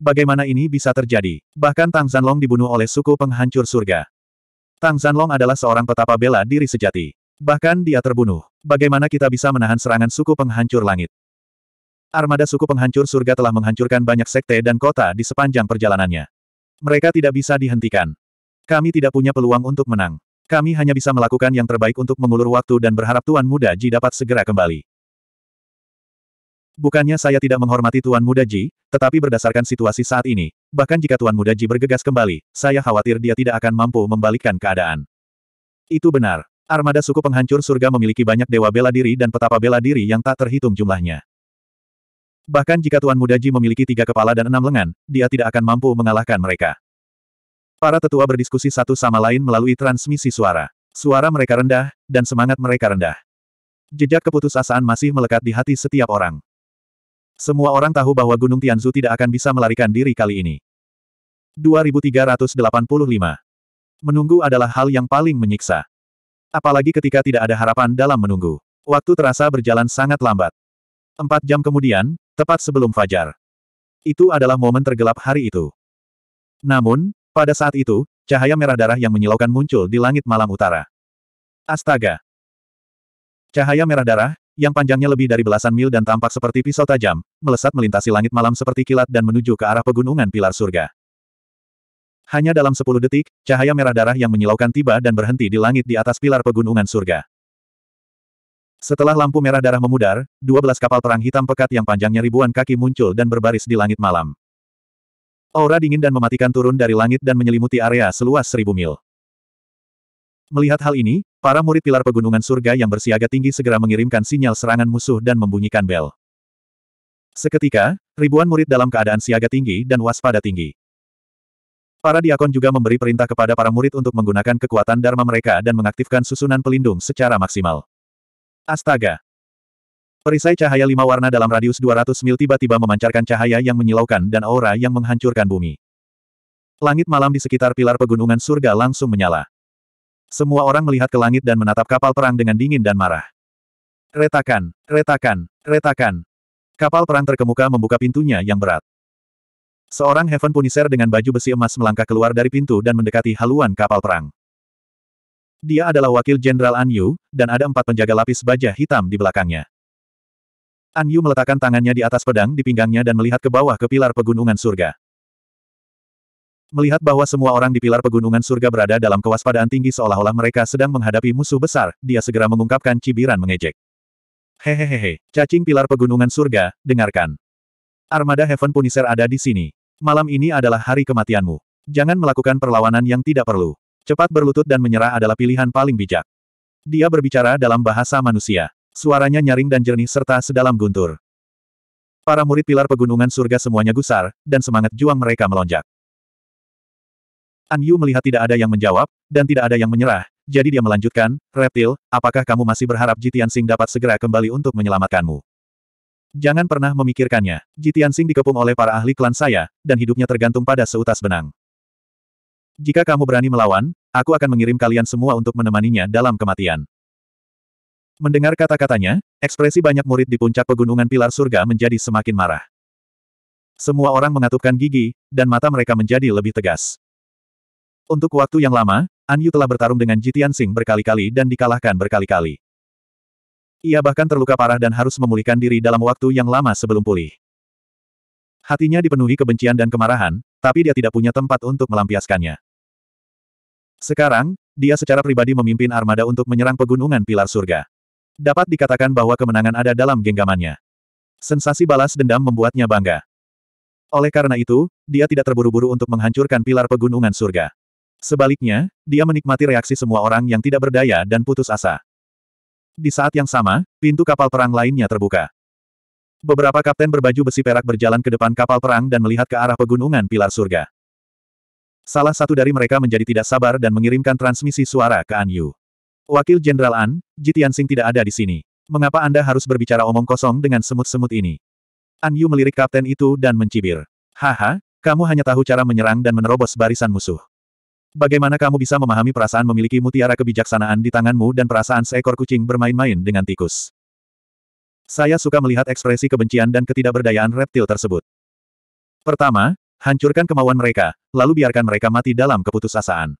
Bagaimana ini bisa terjadi? Bahkan Tang Zanlong dibunuh oleh suku penghancur surga. Tang Zanlong adalah seorang petapa bela diri sejati. Bahkan dia terbunuh. Bagaimana kita bisa menahan serangan suku penghancur langit? Armada suku penghancur surga telah menghancurkan banyak sekte dan kota di sepanjang perjalanannya. Mereka tidak bisa dihentikan. Kami tidak punya peluang untuk menang. Kami hanya bisa melakukan yang terbaik untuk mengulur waktu dan berharap Tuan Muda Ji dapat segera kembali. Bukannya saya tidak menghormati Tuan Muda Ji, tetapi berdasarkan situasi saat ini, bahkan jika Tuan Muda Ji bergegas kembali, saya khawatir dia tidak akan mampu membalikkan keadaan. Itu benar. Armada suku penghancur surga memiliki banyak dewa bela diri dan petapa bela diri yang tak terhitung jumlahnya. Bahkan jika Tuan Muda Ji memiliki tiga kepala dan enam lengan, dia tidak akan mampu mengalahkan mereka. Para tetua berdiskusi satu sama lain melalui transmisi suara. Suara mereka rendah, dan semangat mereka rendah. Jejak keputusasaan masih melekat di hati setiap orang. Semua orang tahu bahwa Gunung Tianzu tidak akan bisa melarikan diri kali ini. 2385. Menunggu adalah hal yang paling menyiksa. Apalagi ketika tidak ada harapan dalam menunggu. Waktu terasa berjalan sangat lambat. Empat jam kemudian, tepat sebelum fajar. Itu adalah momen tergelap hari itu. Namun, pada saat itu, cahaya merah darah yang menyilaukan muncul di langit malam utara. Astaga! Cahaya merah darah, yang panjangnya lebih dari belasan mil dan tampak seperti pisau tajam, melesat melintasi langit malam seperti kilat dan menuju ke arah pegunungan pilar surga. Hanya dalam sepuluh detik, cahaya merah darah yang menyilaukan tiba dan berhenti di langit di atas pilar pegunungan surga. Setelah lampu merah darah memudar, 12 kapal perang hitam pekat yang panjangnya ribuan kaki muncul dan berbaris di langit malam. Aura dingin dan mematikan turun dari langit dan menyelimuti area seluas seribu mil. Melihat hal ini, Para murid pilar pegunungan surga yang bersiaga tinggi segera mengirimkan sinyal serangan musuh dan membunyikan bel. Seketika, ribuan murid dalam keadaan siaga tinggi dan waspada tinggi. Para diakon juga memberi perintah kepada para murid untuk menggunakan kekuatan dharma mereka dan mengaktifkan susunan pelindung secara maksimal. Astaga! Perisai cahaya lima warna dalam radius 200 mil tiba-tiba memancarkan cahaya yang menyilaukan dan aura yang menghancurkan bumi. Langit malam di sekitar pilar pegunungan surga langsung menyala. Semua orang melihat ke langit dan menatap kapal perang dengan dingin dan marah. Retakan, retakan, retakan. Kapal perang terkemuka membuka pintunya yang berat. Seorang Heaven Punisher dengan baju besi emas melangkah keluar dari pintu dan mendekati haluan kapal perang. Dia adalah wakil Jenderal An Yu, dan ada empat penjaga lapis baja hitam di belakangnya. An Yu meletakkan tangannya di atas pedang di pinggangnya dan melihat ke bawah ke pilar pegunungan surga. Melihat bahwa semua orang di pilar pegunungan surga berada dalam kewaspadaan tinggi seolah-olah mereka sedang menghadapi musuh besar, dia segera mengungkapkan cibiran mengejek. Hehehehe, cacing pilar pegunungan surga, dengarkan. Armada Heaven Punisher ada di sini. Malam ini adalah hari kematianmu. Jangan melakukan perlawanan yang tidak perlu. Cepat berlutut dan menyerah adalah pilihan paling bijak. Dia berbicara dalam bahasa manusia. Suaranya nyaring dan jernih serta sedalam guntur. Para murid pilar pegunungan surga semuanya gusar, dan semangat juang mereka melonjak. An Yu melihat tidak ada yang menjawab, dan tidak ada yang menyerah, jadi dia melanjutkan, Reptil, apakah kamu masih berharap Jitian Sing dapat segera kembali untuk menyelamatkanmu? Jangan pernah memikirkannya. Jitian Sing dikepung oleh para ahli klan saya, dan hidupnya tergantung pada seutas benang. Jika kamu berani melawan, aku akan mengirim kalian semua untuk menemaninya dalam kematian. Mendengar kata-katanya, ekspresi banyak murid di puncak pegunungan pilar surga menjadi semakin marah. Semua orang mengatupkan gigi, dan mata mereka menjadi lebih tegas. Untuk waktu yang lama, An Yu telah bertarung dengan Jitian Sing berkali-kali dan dikalahkan berkali-kali. Ia bahkan terluka parah dan harus memulihkan diri dalam waktu yang lama sebelum pulih. Hatinya dipenuhi kebencian dan kemarahan, tapi dia tidak punya tempat untuk melampiaskannya. Sekarang, dia secara pribadi memimpin armada untuk menyerang pegunungan pilar surga. Dapat dikatakan bahwa kemenangan ada dalam genggamannya. Sensasi balas dendam membuatnya bangga. Oleh karena itu, dia tidak terburu-buru untuk menghancurkan pilar pegunungan surga. Sebaliknya, dia menikmati reaksi semua orang yang tidak berdaya dan putus asa. Di saat yang sama, pintu kapal perang lainnya terbuka. Beberapa kapten berbaju besi perak berjalan ke depan kapal perang dan melihat ke arah pegunungan pilar surga. Salah satu dari mereka menjadi tidak sabar dan mengirimkan transmisi suara ke An Yu. Wakil Jenderal An, Tianxing tidak ada di sini. Mengapa Anda harus berbicara omong kosong dengan semut-semut ini? An Yu melirik kapten itu dan mencibir. Haha, kamu hanya tahu cara menyerang dan menerobos barisan musuh. Bagaimana kamu bisa memahami perasaan memiliki mutiara kebijaksanaan di tanganmu dan perasaan seekor kucing bermain-main dengan tikus? Saya suka melihat ekspresi kebencian dan ketidakberdayaan reptil tersebut. Pertama, hancurkan kemauan mereka, lalu biarkan mereka mati dalam keputusasaan.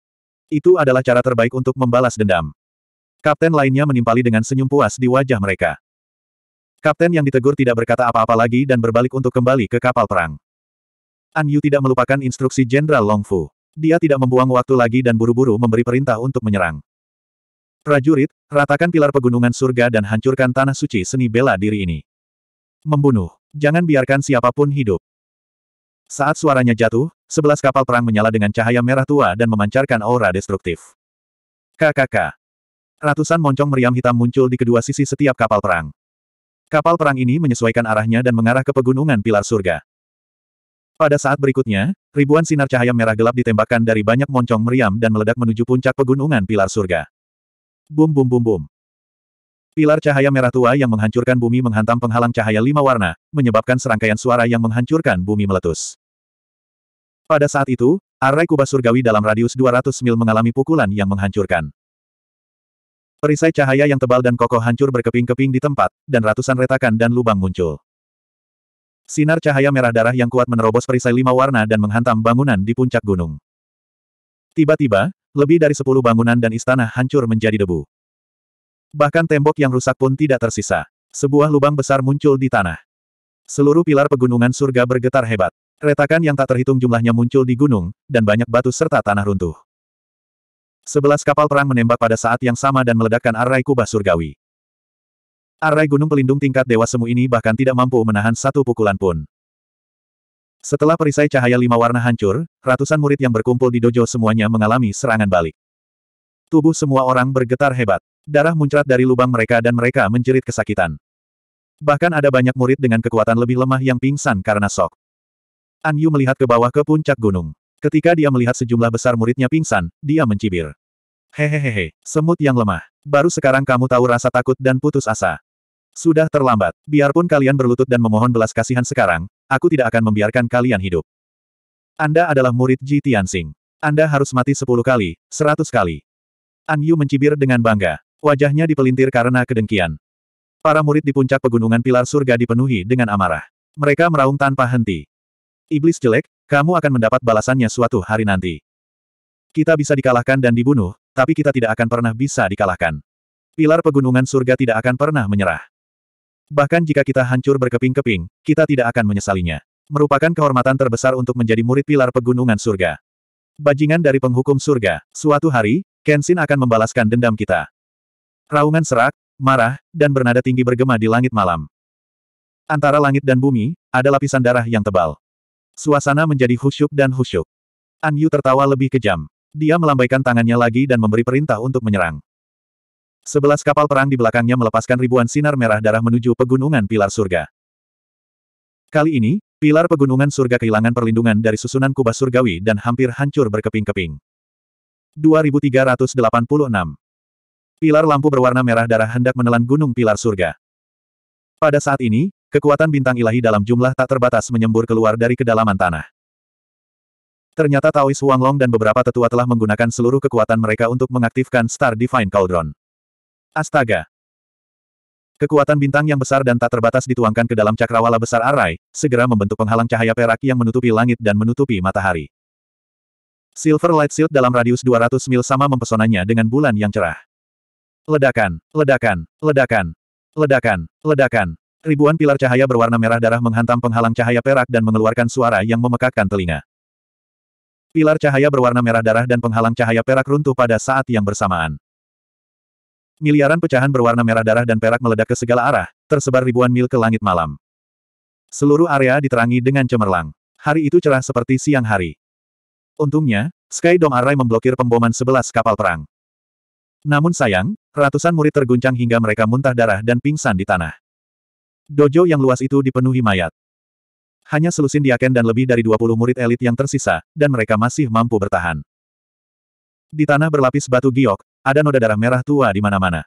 Itu adalah cara terbaik untuk membalas dendam. Kapten lainnya menimpali dengan senyum puas di wajah mereka. Kapten yang ditegur tidak berkata apa-apa lagi dan berbalik untuk kembali ke kapal perang. An Yu tidak melupakan instruksi Jenderal Long Fu. Dia tidak membuang waktu lagi dan buru-buru memberi perintah untuk menyerang. Prajurit, ratakan pilar pegunungan surga dan hancurkan tanah suci seni bela diri ini. Membunuh. Jangan biarkan siapapun hidup. Saat suaranya jatuh, sebelas kapal perang menyala dengan cahaya merah tua dan memancarkan aura destruktif. KKK. Ratusan moncong meriam hitam muncul di kedua sisi setiap kapal perang. Kapal perang ini menyesuaikan arahnya dan mengarah ke pegunungan pilar surga. Pada saat berikutnya, ribuan sinar cahaya merah gelap ditembakkan dari banyak moncong meriam dan meledak menuju puncak pegunungan pilar surga. Bum bum bum bum. Pilar cahaya merah tua yang menghancurkan bumi menghantam penghalang cahaya lima warna, menyebabkan serangkaian suara yang menghancurkan bumi meletus. Pada saat itu, arai kubah surgawi dalam radius 200 mil mengalami pukulan yang menghancurkan. Perisai cahaya yang tebal dan kokoh hancur berkeping-keping di tempat, dan ratusan retakan dan lubang muncul. Sinar cahaya merah darah yang kuat menerobos perisai lima warna dan menghantam bangunan di puncak gunung. Tiba-tiba, lebih dari sepuluh bangunan dan istana hancur menjadi debu. Bahkan tembok yang rusak pun tidak tersisa. Sebuah lubang besar muncul di tanah. Seluruh pilar pegunungan surga bergetar hebat. Retakan yang tak terhitung jumlahnya muncul di gunung, dan banyak batu serta tanah runtuh. Sebelas kapal perang menembak pada saat yang sama dan meledakkan arai kubah surgawi. Arai gunung pelindung tingkat dewa semu ini bahkan tidak mampu menahan satu pukulan pun. Setelah perisai cahaya lima warna hancur, ratusan murid yang berkumpul di dojo semuanya mengalami serangan balik. Tubuh semua orang bergetar hebat. Darah muncrat dari lubang mereka dan mereka menjerit kesakitan. Bahkan ada banyak murid dengan kekuatan lebih lemah yang pingsan karena sok. An Yu melihat ke bawah ke puncak gunung. Ketika dia melihat sejumlah besar muridnya pingsan, dia mencibir. Hehehehe, semut yang lemah. Baru sekarang kamu tahu rasa takut dan putus asa. Sudah terlambat. Biarpun kalian berlutut dan memohon belas kasihan sekarang, aku tidak akan membiarkan kalian hidup. Anda adalah murid Ji Tianxing. Anda harus mati sepuluh kali, seratus kali. An Yu mencibir dengan bangga. Wajahnya dipelintir karena kedengkian. Para murid di puncak pegunungan pilar surga dipenuhi dengan amarah. Mereka meraung tanpa henti. Iblis jelek, kamu akan mendapat balasannya suatu hari nanti. Kita bisa dikalahkan dan dibunuh, tapi kita tidak akan pernah bisa dikalahkan. Pilar pegunungan surga tidak akan pernah menyerah. Bahkan jika kita hancur berkeping-keping, kita tidak akan menyesalinya. Merupakan kehormatan terbesar untuk menjadi murid pilar pegunungan surga. Bajingan dari penghukum surga, suatu hari, Kenshin akan membalaskan dendam kita. Raungan serak, marah, dan bernada tinggi bergema di langit malam. Antara langit dan bumi, ada lapisan darah yang tebal. Suasana menjadi husyuk dan husyuk. Yu tertawa lebih kejam. Dia melambaikan tangannya lagi dan memberi perintah untuk menyerang. Sebelas kapal perang di belakangnya melepaskan ribuan sinar merah darah menuju pegunungan pilar surga. Kali ini, pilar pegunungan surga kehilangan perlindungan dari susunan kubah surgawi dan hampir hancur berkeping-keping. 2386 Pilar lampu berwarna merah darah hendak menelan gunung pilar surga. Pada saat ini, kekuatan bintang ilahi dalam jumlah tak terbatas menyembur keluar dari kedalaman tanah. Ternyata Taois Huanglong dan beberapa tetua telah menggunakan seluruh kekuatan mereka untuk mengaktifkan Star Divine Cauldron. Astaga! Kekuatan bintang yang besar dan tak terbatas dituangkan ke dalam cakrawala besar Arai, segera membentuk penghalang cahaya perak yang menutupi langit dan menutupi matahari. Silver Light Shield dalam radius 200 mil sama mempesonanya dengan bulan yang cerah. Ledakan, ledakan, ledakan, ledakan, ledakan. Ribuan pilar cahaya berwarna merah darah menghantam penghalang cahaya perak dan mengeluarkan suara yang memekakkan telinga. Pilar cahaya berwarna merah darah dan penghalang cahaya perak runtuh pada saat yang bersamaan. Miliaran pecahan berwarna merah darah dan perak meledak ke segala arah, tersebar ribuan mil ke langit malam. Seluruh area diterangi dengan cemerlang. Hari itu cerah seperti siang hari. Untungnya, Sky Dome Array memblokir pemboman sebelas kapal perang. Namun sayang, ratusan murid terguncang hingga mereka muntah darah dan pingsan di tanah. Dojo yang luas itu dipenuhi mayat. Hanya selusin diaken dan lebih dari 20 murid elit yang tersisa, dan mereka masih mampu bertahan. Di tanah berlapis batu giok, ada noda darah merah tua di mana-mana.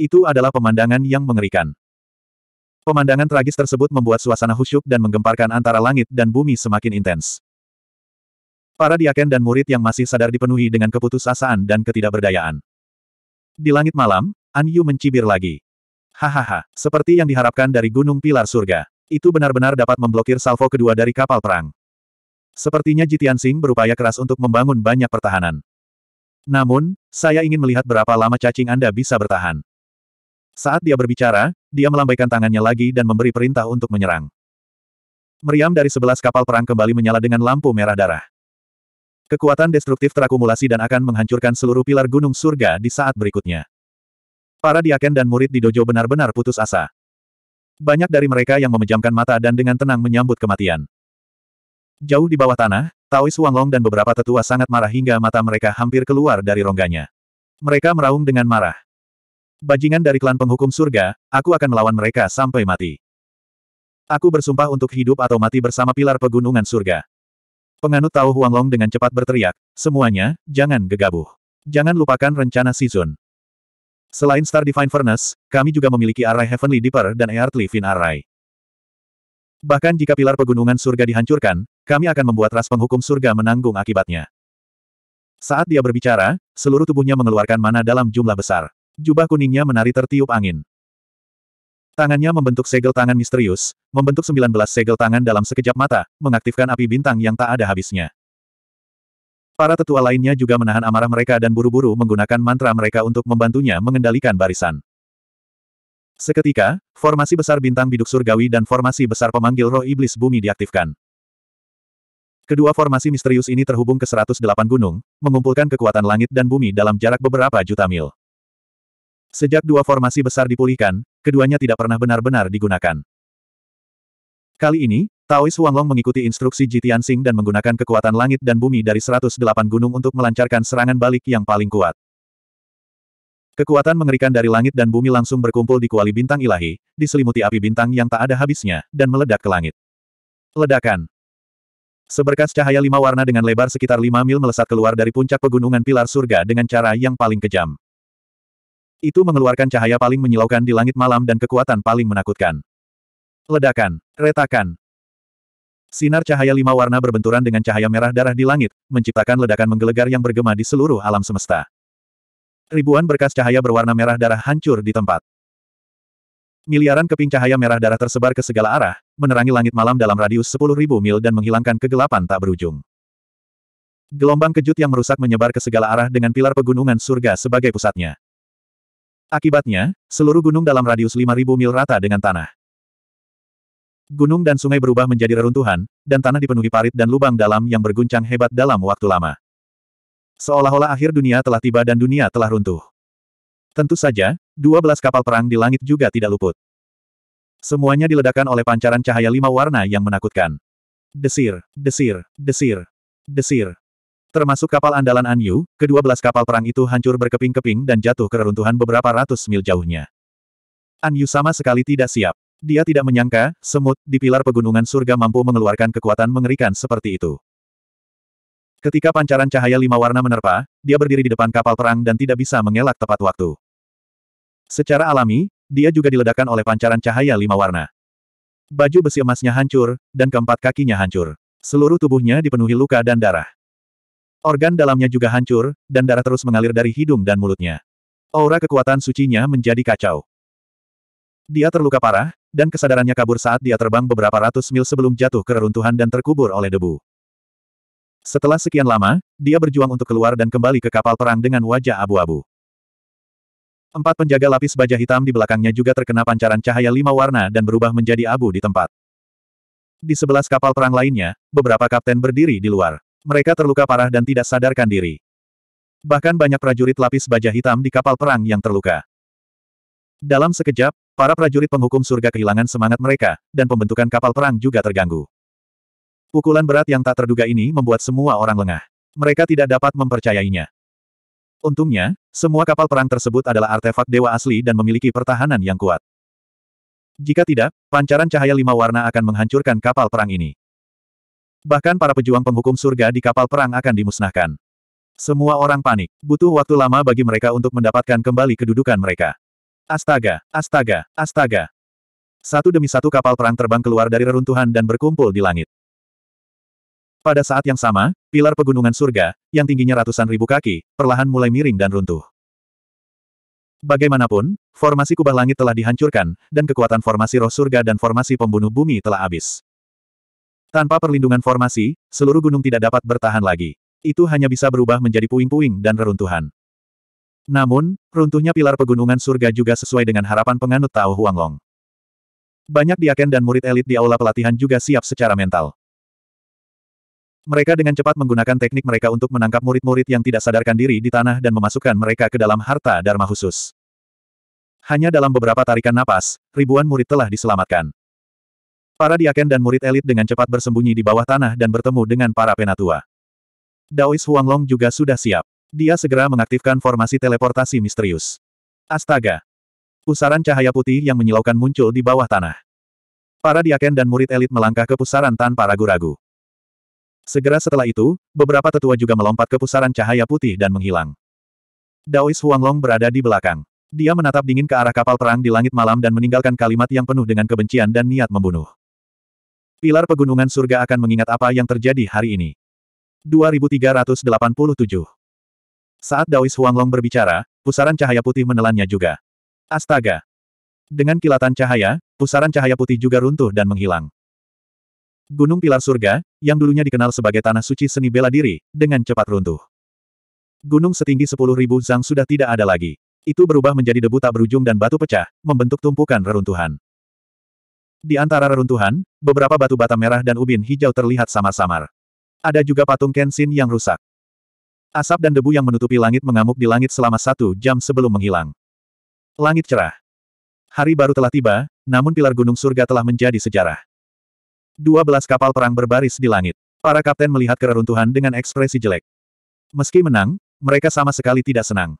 Itu adalah pemandangan yang mengerikan. Pemandangan tragis tersebut membuat suasana khusyuk dan menggemparkan antara langit dan bumi semakin intens. Para diaken dan murid yang masih sadar dipenuhi dengan keputusasaan dan ketidakberdayaan. Di langit malam, An Yu mencibir lagi. Hahaha, seperti yang diharapkan dari Gunung Pilar Surga. Itu benar-benar dapat memblokir salvo kedua dari kapal perang. Sepertinya Jitian Sing berupaya keras untuk membangun banyak pertahanan. Namun, saya ingin melihat berapa lama cacing Anda bisa bertahan. Saat dia berbicara, dia melambaikan tangannya lagi dan memberi perintah untuk menyerang. Meriam dari sebelas kapal perang kembali menyala dengan lampu merah darah. Kekuatan destruktif terakumulasi dan akan menghancurkan seluruh pilar gunung surga di saat berikutnya. Para diaken dan murid di dojo benar-benar putus asa. Banyak dari mereka yang memejamkan mata dan dengan tenang menyambut kematian. Jauh di bawah tanah, Taois Wanglong dan beberapa tetua sangat marah hingga mata mereka hampir keluar dari rongganya. Mereka meraung dengan marah. Bajingan dari klan penghukum surga, aku akan melawan mereka sampai mati. Aku bersumpah untuk hidup atau mati bersama pilar pegunungan surga. Penganut Tao Huanglong dengan cepat berteriak, semuanya, jangan gegabah. Jangan lupakan rencana Season. Selain Star Divine Furnace, kami juga memiliki Array Heavenly Deeper dan Earthly Fin Array. Bahkan jika pilar pegunungan surga dihancurkan, kami akan membuat ras penghukum surga menanggung akibatnya. Saat dia berbicara, seluruh tubuhnya mengeluarkan mana dalam jumlah besar. Jubah kuningnya menari tertiup angin. Tangannya membentuk segel tangan misterius, membentuk 19 segel tangan dalam sekejap mata, mengaktifkan api bintang yang tak ada habisnya. Para tetua lainnya juga menahan amarah mereka dan buru-buru menggunakan mantra mereka untuk membantunya mengendalikan barisan. Seketika, formasi besar bintang biduk surgawi dan formasi besar pemanggil roh iblis bumi diaktifkan. Kedua formasi misterius ini terhubung ke 108 gunung, mengumpulkan kekuatan langit dan bumi dalam jarak beberapa juta mil. Sejak dua formasi besar dipulihkan, keduanya tidak pernah benar-benar digunakan. Kali ini, Taois Huanglong mengikuti instruksi Ji Tianxing dan menggunakan kekuatan langit dan bumi dari 108 gunung untuk melancarkan serangan balik yang paling kuat. Kekuatan mengerikan dari langit dan bumi langsung berkumpul di kuali bintang ilahi, diselimuti api bintang yang tak ada habisnya, dan meledak ke langit. Ledakan. Seberkas cahaya lima warna dengan lebar sekitar lima mil melesat keluar dari puncak pegunungan pilar surga dengan cara yang paling kejam. Itu mengeluarkan cahaya paling menyilaukan di langit malam dan kekuatan paling menakutkan. Ledakan. Retakan. Sinar cahaya lima warna berbenturan dengan cahaya merah darah di langit, menciptakan ledakan menggelegar yang bergema di seluruh alam semesta. Ribuan berkas cahaya berwarna merah darah hancur di tempat. Miliaran keping cahaya merah darah tersebar ke segala arah, menerangi langit malam dalam radius 10.000 mil dan menghilangkan kegelapan tak berujung. Gelombang kejut yang merusak menyebar ke segala arah dengan pilar pegunungan surga sebagai pusatnya. Akibatnya, seluruh gunung dalam radius 5.000 mil rata dengan tanah. Gunung dan sungai berubah menjadi reruntuhan, dan tanah dipenuhi parit dan lubang dalam yang berguncang hebat dalam waktu lama. Seolah-olah akhir dunia telah tiba dan dunia telah runtuh. Tentu saja, 12 kapal perang di langit juga tidak luput. Semuanya diledakkan oleh pancaran cahaya lima warna yang menakutkan. Desir, desir, desir, desir. Termasuk kapal andalan Anyu, kedua belas kapal perang itu hancur berkeping-keping dan jatuh ke reruntuhan beberapa ratus mil jauhnya. Anyu sama sekali tidak siap. Dia tidak menyangka, semut, di pilar pegunungan surga mampu mengeluarkan kekuatan mengerikan seperti itu. Ketika pancaran cahaya lima warna menerpa, dia berdiri di depan kapal perang dan tidak bisa mengelak tepat waktu. Secara alami, dia juga diledakkan oleh pancaran cahaya lima warna. Baju besi emasnya hancur, dan keempat kakinya hancur. Seluruh tubuhnya dipenuhi luka dan darah. Organ dalamnya juga hancur, dan darah terus mengalir dari hidung dan mulutnya. Aura kekuatan sucinya menjadi kacau. Dia terluka parah, dan kesadarannya kabur saat dia terbang beberapa ratus mil sebelum jatuh ke reruntuhan dan terkubur oleh debu. Setelah sekian lama, dia berjuang untuk keluar dan kembali ke kapal perang dengan wajah abu-abu. Empat penjaga lapis baja hitam di belakangnya juga terkena pancaran cahaya lima warna dan berubah menjadi abu di tempat. Di sebelas kapal perang lainnya, beberapa kapten berdiri di luar. Mereka terluka parah dan tidak sadarkan diri. Bahkan banyak prajurit lapis baja hitam di kapal perang yang terluka. Dalam sekejap, para prajurit penghukum surga kehilangan semangat mereka, dan pembentukan kapal perang juga terganggu. Pukulan berat yang tak terduga ini membuat semua orang lengah. Mereka tidak dapat mempercayainya. Untungnya, semua kapal perang tersebut adalah artefak dewa asli dan memiliki pertahanan yang kuat. Jika tidak, pancaran cahaya lima warna akan menghancurkan kapal perang ini. Bahkan para pejuang penghukum surga di kapal perang akan dimusnahkan. Semua orang panik. Butuh waktu lama bagi mereka untuk mendapatkan kembali kedudukan mereka. Astaga, astaga, astaga. Satu demi satu kapal perang terbang keluar dari reruntuhan dan berkumpul di langit. Pada saat yang sama, pilar pegunungan surga, yang tingginya ratusan ribu kaki, perlahan mulai miring dan runtuh. Bagaimanapun, formasi kubah langit telah dihancurkan, dan kekuatan formasi roh surga dan formasi pembunuh bumi telah habis. Tanpa perlindungan formasi, seluruh gunung tidak dapat bertahan lagi. Itu hanya bisa berubah menjadi puing-puing dan reruntuhan. Namun, runtuhnya pilar pegunungan surga juga sesuai dengan harapan penganut Tao Huanglong. Banyak diaken dan murid elit di aula pelatihan juga siap secara mental. Mereka dengan cepat menggunakan teknik mereka untuk menangkap murid-murid yang tidak sadarkan diri di tanah dan memasukkan mereka ke dalam harta dharma khusus. Hanya dalam beberapa tarikan napas, ribuan murid telah diselamatkan. Para diaken dan murid elit dengan cepat bersembunyi di bawah tanah dan bertemu dengan para penatua. Daois Huanglong juga sudah siap. Dia segera mengaktifkan formasi teleportasi misterius. Astaga! Pusaran cahaya putih yang menyilaukan muncul di bawah tanah. Para diaken dan murid elit melangkah ke pusaran tanpa ragu-ragu. Segera setelah itu, beberapa tetua juga melompat ke pusaran cahaya putih dan menghilang. Daois Huanglong berada di belakang. Dia menatap dingin ke arah kapal perang di langit malam dan meninggalkan kalimat yang penuh dengan kebencian dan niat membunuh. Pilar Pegunungan Surga akan mengingat apa yang terjadi hari ini. 2387 Saat Daois Huanglong berbicara, pusaran cahaya putih menelannya juga. Astaga! Dengan kilatan cahaya, pusaran cahaya putih juga runtuh dan menghilang. Gunung Pilar Surga, yang dulunya dikenal sebagai tanah suci seni bela diri, dengan cepat runtuh. Gunung setinggi 10.000 Zhang sudah tidak ada lagi. Itu berubah menjadi debu tak berujung dan batu pecah, membentuk tumpukan reruntuhan. Di antara reruntuhan, beberapa batu bata merah dan ubin hijau terlihat samar-samar. Ada juga patung Kenshin yang rusak. Asap dan debu yang menutupi langit mengamuk di langit selama satu jam sebelum menghilang. Langit cerah. Hari baru telah tiba, namun pilar gunung surga telah menjadi sejarah. 12 kapal perang berbaris di langit. Para kapten melihat keruntuhan dengan ekspresi jelek. Meski menang, mereka sama sekali tidak senang.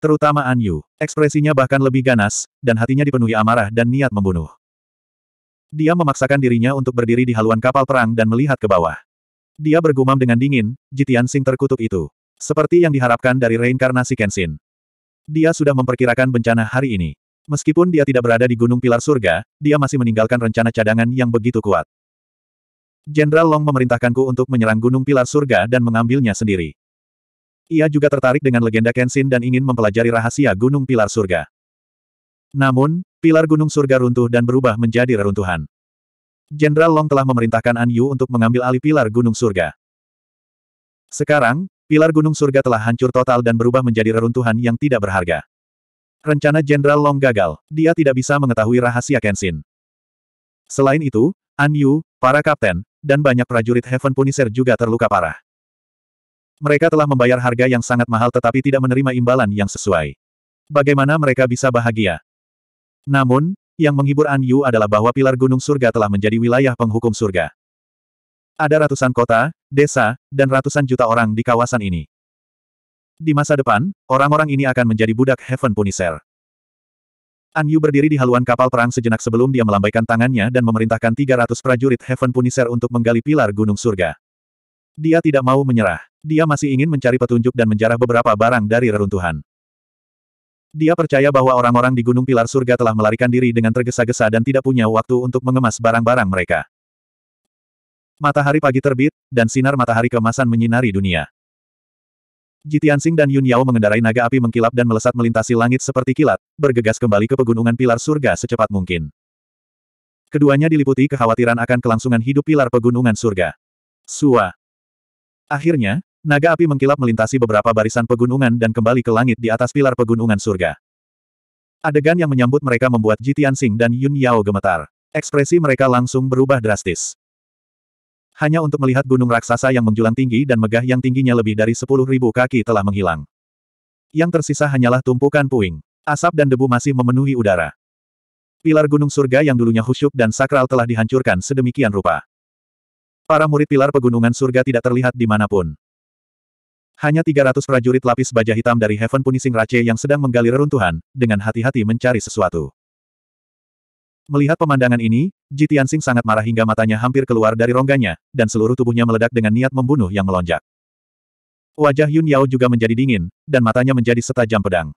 Terutama An Yu. Ekspresinya bahkan lebih ganas, dan hatinya dipenuhi amarah dan niat membunuh. Dia memaksakan dirinya untuk berdiri di haluan kapal perang dan melihat ke bawah. Dia bergumam dengan dingin, Jitian Sing terkutuk itu. Seperti yang diharapkan dari reinkarnasi Kenshin. Dia sudah memperkirakan bencana hari ini. Meskipun dia tidak berada di Gunung Pilar Surga, dia masih meninggalkan rencana cadangan yang begitu kuat. Jenderal Long memerintahkanku untuk menyerang Gunung Pilar Surga dan mengambilnya sendiri. Ia juga tertarik dengan legenda Kenshin dan ingin mempelajari rahasia Gunung Pilar Surga. Namun, pilar Gunung Surga runtuh dan berubah menjadi reruntuhan. Jenderal Long telah memerintahkan An Yu untuk mengambil alih pilar Gunung Surga. Sekarang, pilar Gunung Surga telah hancur total dan berubah menjadi reruntuhan yang tidak berharga. Rencana Jenderal Long gagal, dia tidak bisa mengetahui rahasia Kenshin. Selain itu, An Yu, para kapten, dan banyak prajurit Heaven Punisher juga terluka parah. Mereka telah membayar harga yang sangat mahal tetapi tidak menerima imbalan yang sesuai. Bagaimana mereka bisa bahagia? Namun, yang menghibur An Yu adalah bahwa pilar gunung surga telah menjadi wilayah penghukum surga. Ada ratusan kota, desa, dan ratusan juta orang di kawasan ini. Di masa depan, orang-orang ini akan menjadi budak Heaven Punisher. An Yu berdiri di haluan kapal perang sejenak sebelum dia melambaikan tangannya dan memerintahkan 300 prajurit Heaven Punisher untuk menggali pilar Gunung Surga. Dia tidak mau menyerah. Dia masih ingin mencari petunjuk dan menjarah beberapa barang dari reruntuhan. Dia percaya bahwa orang-orang di Gunung Pilar Surga telah melarikan diri dengan tergesa-gesa dan tidak punya waktu untuk mengemas barang-barang mereka. Matahari pagi terbit, dan sinar matahari kemasan menyinari dunia. Jitiansing dan Yun Yao mengendarai naga api mengkilap dan melesat melintasi langit seperti kilat, bergegas kembali ke pegunungan pilar surga secepat mungkin. Keduanya diliputi kekhawatiran akan kelangsungan hidup pilar pegunungan surga. Sua. Akhirnya, naga api mengkilap melintasi beberapa barisan pegunungan dan kembali ke langit di atas pilar pegunungan surga. Adegan yang menyambut mereka membuat Jitiansing dan Yun Yao gemetar. Ekspresi mereka langsung berubah drastis. Hanya untuk melihat gunung raksasa yang menjulang tinggi dan megah yang tingginya lebih dari sepuluh ribu kaki telah menghilang. Yang tersisa hanyalah tumpukan puing. Asap dan debu masih memenuhi udara. Pilar gunung surga yang dulunya khusyuk dan sakral telah dihancurkan sedemikian rupa. Para murid pilar pegunungan surga tidak terlihat di dimanapun. Hanya 300 prajurit lapis baja hitam dari Heaven Punishing Rache yang sedang menggali reruntuhan, dengan hati-hati mencari sesuatu. Melihat pemandangan ini, Ji Tianxing sangat marah hingga matanya hampir keluar dari rongganya, dan seluruh tubuhnya meledak dengan niat membunuh yang melonjak. Wajah Yun Yao juga menjadi dingin, dan matanya menjadi setajam pedang.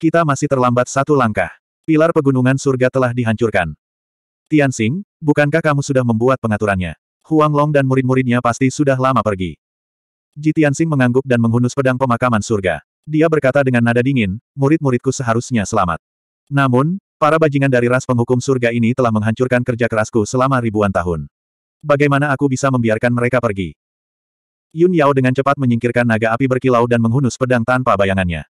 Kita masih terlambat satu langkah. Pilar pegunungan surga telah dihancurkan. Tianxing, bukankah kamu sudah membuat pengaturannya? Huang Long dan murid-muridnya pasti sudah lama pergi. Ji Tianxing mengangguk dan menghunus pedang pemakaman surga. Dia berkata dengan nada dingin, murid-muridku seharusnya selamat. Namun, Para bajingan dari ras penghukum surga ini telah menghancurkan kerja kerasku selama ribuan tahun. Bagaimana aku bisa membiarkan mereka pergi? Yun Yao dengan cepat menyingkirkan naga api berkilau dan menghunus pedang tanpa bayangannya.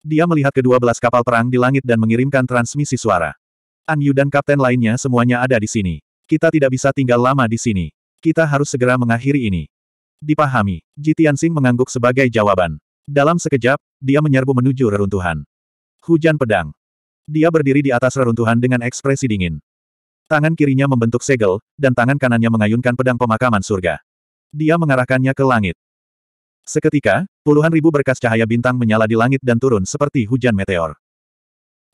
Dia melihat kedua belas kapal perang di langit dan mengirimkan transmisi suara. An Yu dan kapten lainnya semuanya ada di sini. Kita tidak bisa tinggal lama di sini. Kita harus segera mengakhiri ini. Dipahami, Ji Tianxing mengangguk sebagai jawaban. Dalam sekejap, dia menyerbu menuju reruntuhan. Hujan pedang. Dia berdiri di atas reruntuhan dengan ekspresi dingin. Tangan kirinya membentuk segel, dan tangan kanannya mengayunkan pedang pemakaman surga. Dia mengarahkannya ke langit. Seketika, puluhan ribu berkas cahaya bintang menyala di langit dan turun seperti hujan meteor.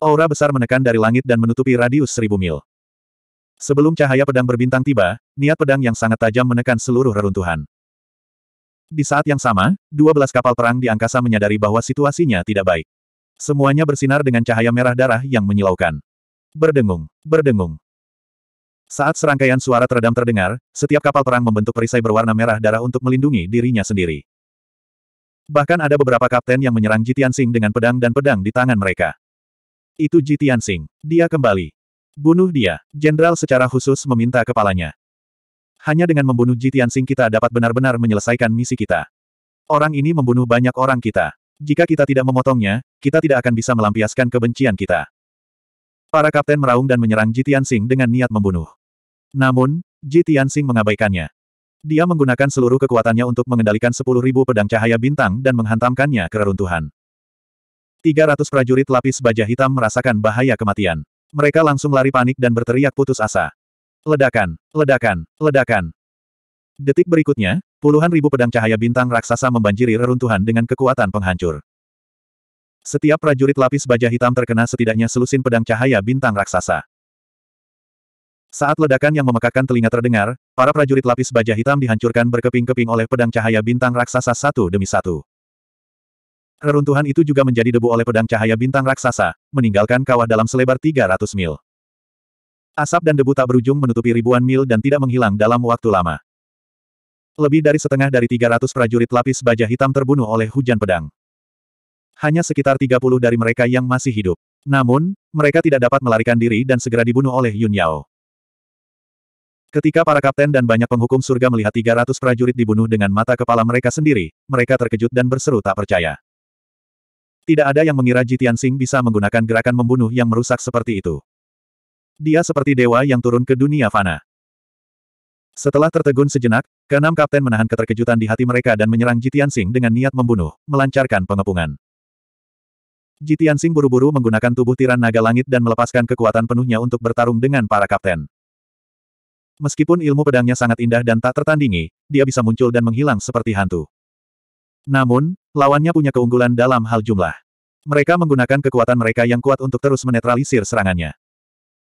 Aura besar menekan dari langit dan menutupi radius seribu mil. Sebelum cahaya pedang berbintang tiba, niat pedang yang sangat tajam menekan seluruh reruntuhan. Di saat yang sama, dua belas kapal perang di angkasa menyadari bahwa situasinya tidak baik. Semuanya bersinar dengan cahaya merah darah yang menyilaukan. Berdengung, berdengung. Saat serangkaian suara teredam terdengar, setiap kapal perang membentuk perisai berwarna merah darah untuk melindungi dirinya sendiri. Bahkan ada beberapa kapten yang menyerang Jitian Sing dengan pedang dan pedang di tangan mereka. Itu Jitian Sing. Dia kembali. Bunuh dia. Jenderal secara khusus meminta kepalanya. Hanya dengan membunuh Jitian Sing kita dapat benar-benar menyelesaikan misi kita. Orang ini membunuh banyak orang kita. Jika kita tidak memotongnya, kita tidak akan bisa melampiaskan kebencian kita. Para kapten meraung dan menyerang Jitian Singh dengan niat membunuh. Namun, Jitian Singh mengabaikannya. Dia menggunakan seluruh kekuatannya untuk mengendalikan 10.000 pedang cahaya bintang dan menghantamkannya ke reruntuhan. 300 prajurit lapis baja hitam merasakan bahaya kematian. Mereka langsung lari panik dan berteriak putus asa. Ledakan, ledakan, ledakan. Detik berikutnya, Puluhan ribu pedang cahaya bintang raksasa membanjiri reruntuhan dengan kekuatan penghancur. Setiap prajurit lapis baja hitam terkena setidaknya selusin pedang cahaya bintang raksasa. Saat ledakan yang memekakkan telinga terdengar, para prajurit lapis baja hitam dihancurkan berkeping-keping oleh pedang cahaya bintang raksasa satu demi satu. Reruntuhan itu juga menjadi debu oleh pedang cahaya bintang raksasa, meninggalkan kawah dalam selebar 300 mil. Asap dan debu tak berujung menutupi ribuan mil dan tidak menghilang dalam waktu lama. Lebih dari setengah dari 300 prajurit lapis baja hitam terbunuh oleh hujan pedang. Hanya sekitar 30 dari mereka yang masih hidup. Namun, mereka tidak dapat melarikan diri dan segera dibunuh oleh Yun Yao. Ketika para kapten dan banyak penghukum surga melihat 300 prajurit dibunuh dengan mata kepala mereka sendiri, mereka terkejut dan berseru tak percaya. Tidak ada yang mengira Jitian Sing bisa menggunakan gerakan membunuh yang merusak seperti itu. Dia seperti dewa yang turun ke dunia fana. Setelah tertegun sejenak, keenam kapten menahan keterkejutan di hati mereka dan menyerang Jitian Sing dengan niat membunuh, melancarkan pengepungan. Jitian Sing buru-buru menggunakan tubuh tiran naga langit dan melepaskan kekuatan penuhnya untuk bertarung dengan para kapten. Meskipun ilmu pedangnya sangat indah dan tak tertandingi, dia bisa muncul dan menghilang seperti hantu. Namun, lawannya punya keunggulan dalam hal jumlah. Mereka menggunakan kekuatan mereka yang kuat untuk terus menetralisir serangannya.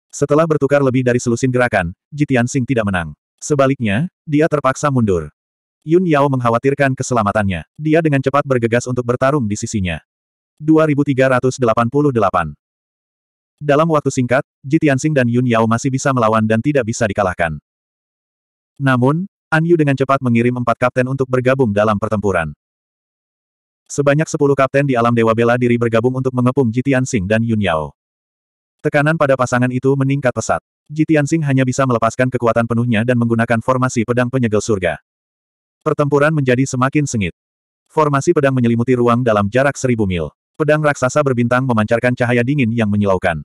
Setelah bertukar lebih dari selusin gerakan, Jitian Sing tidak menang. Sebaliknya, dia terpaksa mundur. Yun Yao mengkhawatirkan keselamatannya. Dia dengan cepat bergegas untuk bertarung di sisinya. 2388 Dalam waktu singkat, Jitiansing dan Yun Yao masih bisa melawan dan tidak bisa dikalahkan. Namun, An Yu dengan cepat mengirim empat kapten untuk bergabung dalam pertempuran. Sebanyak sepuluh kapten di alam Dewa Bela Diri bergabung untuk mengepung Jitiansing dan Yun Yao. Tekanan pada pasangan itu meningkat pesat. Jitian Tianxing hanya bisa melepaskan kekuatan penuhnya dan menggunakan formasi pedang penyegel surga. Pertempuran menjadi semakin sengit. Formasi pedang menyelimuti ruang dalam jarak seribu mil. Pedang raksasa berbintang memancarkan cahaya dingin yang menyilaukan.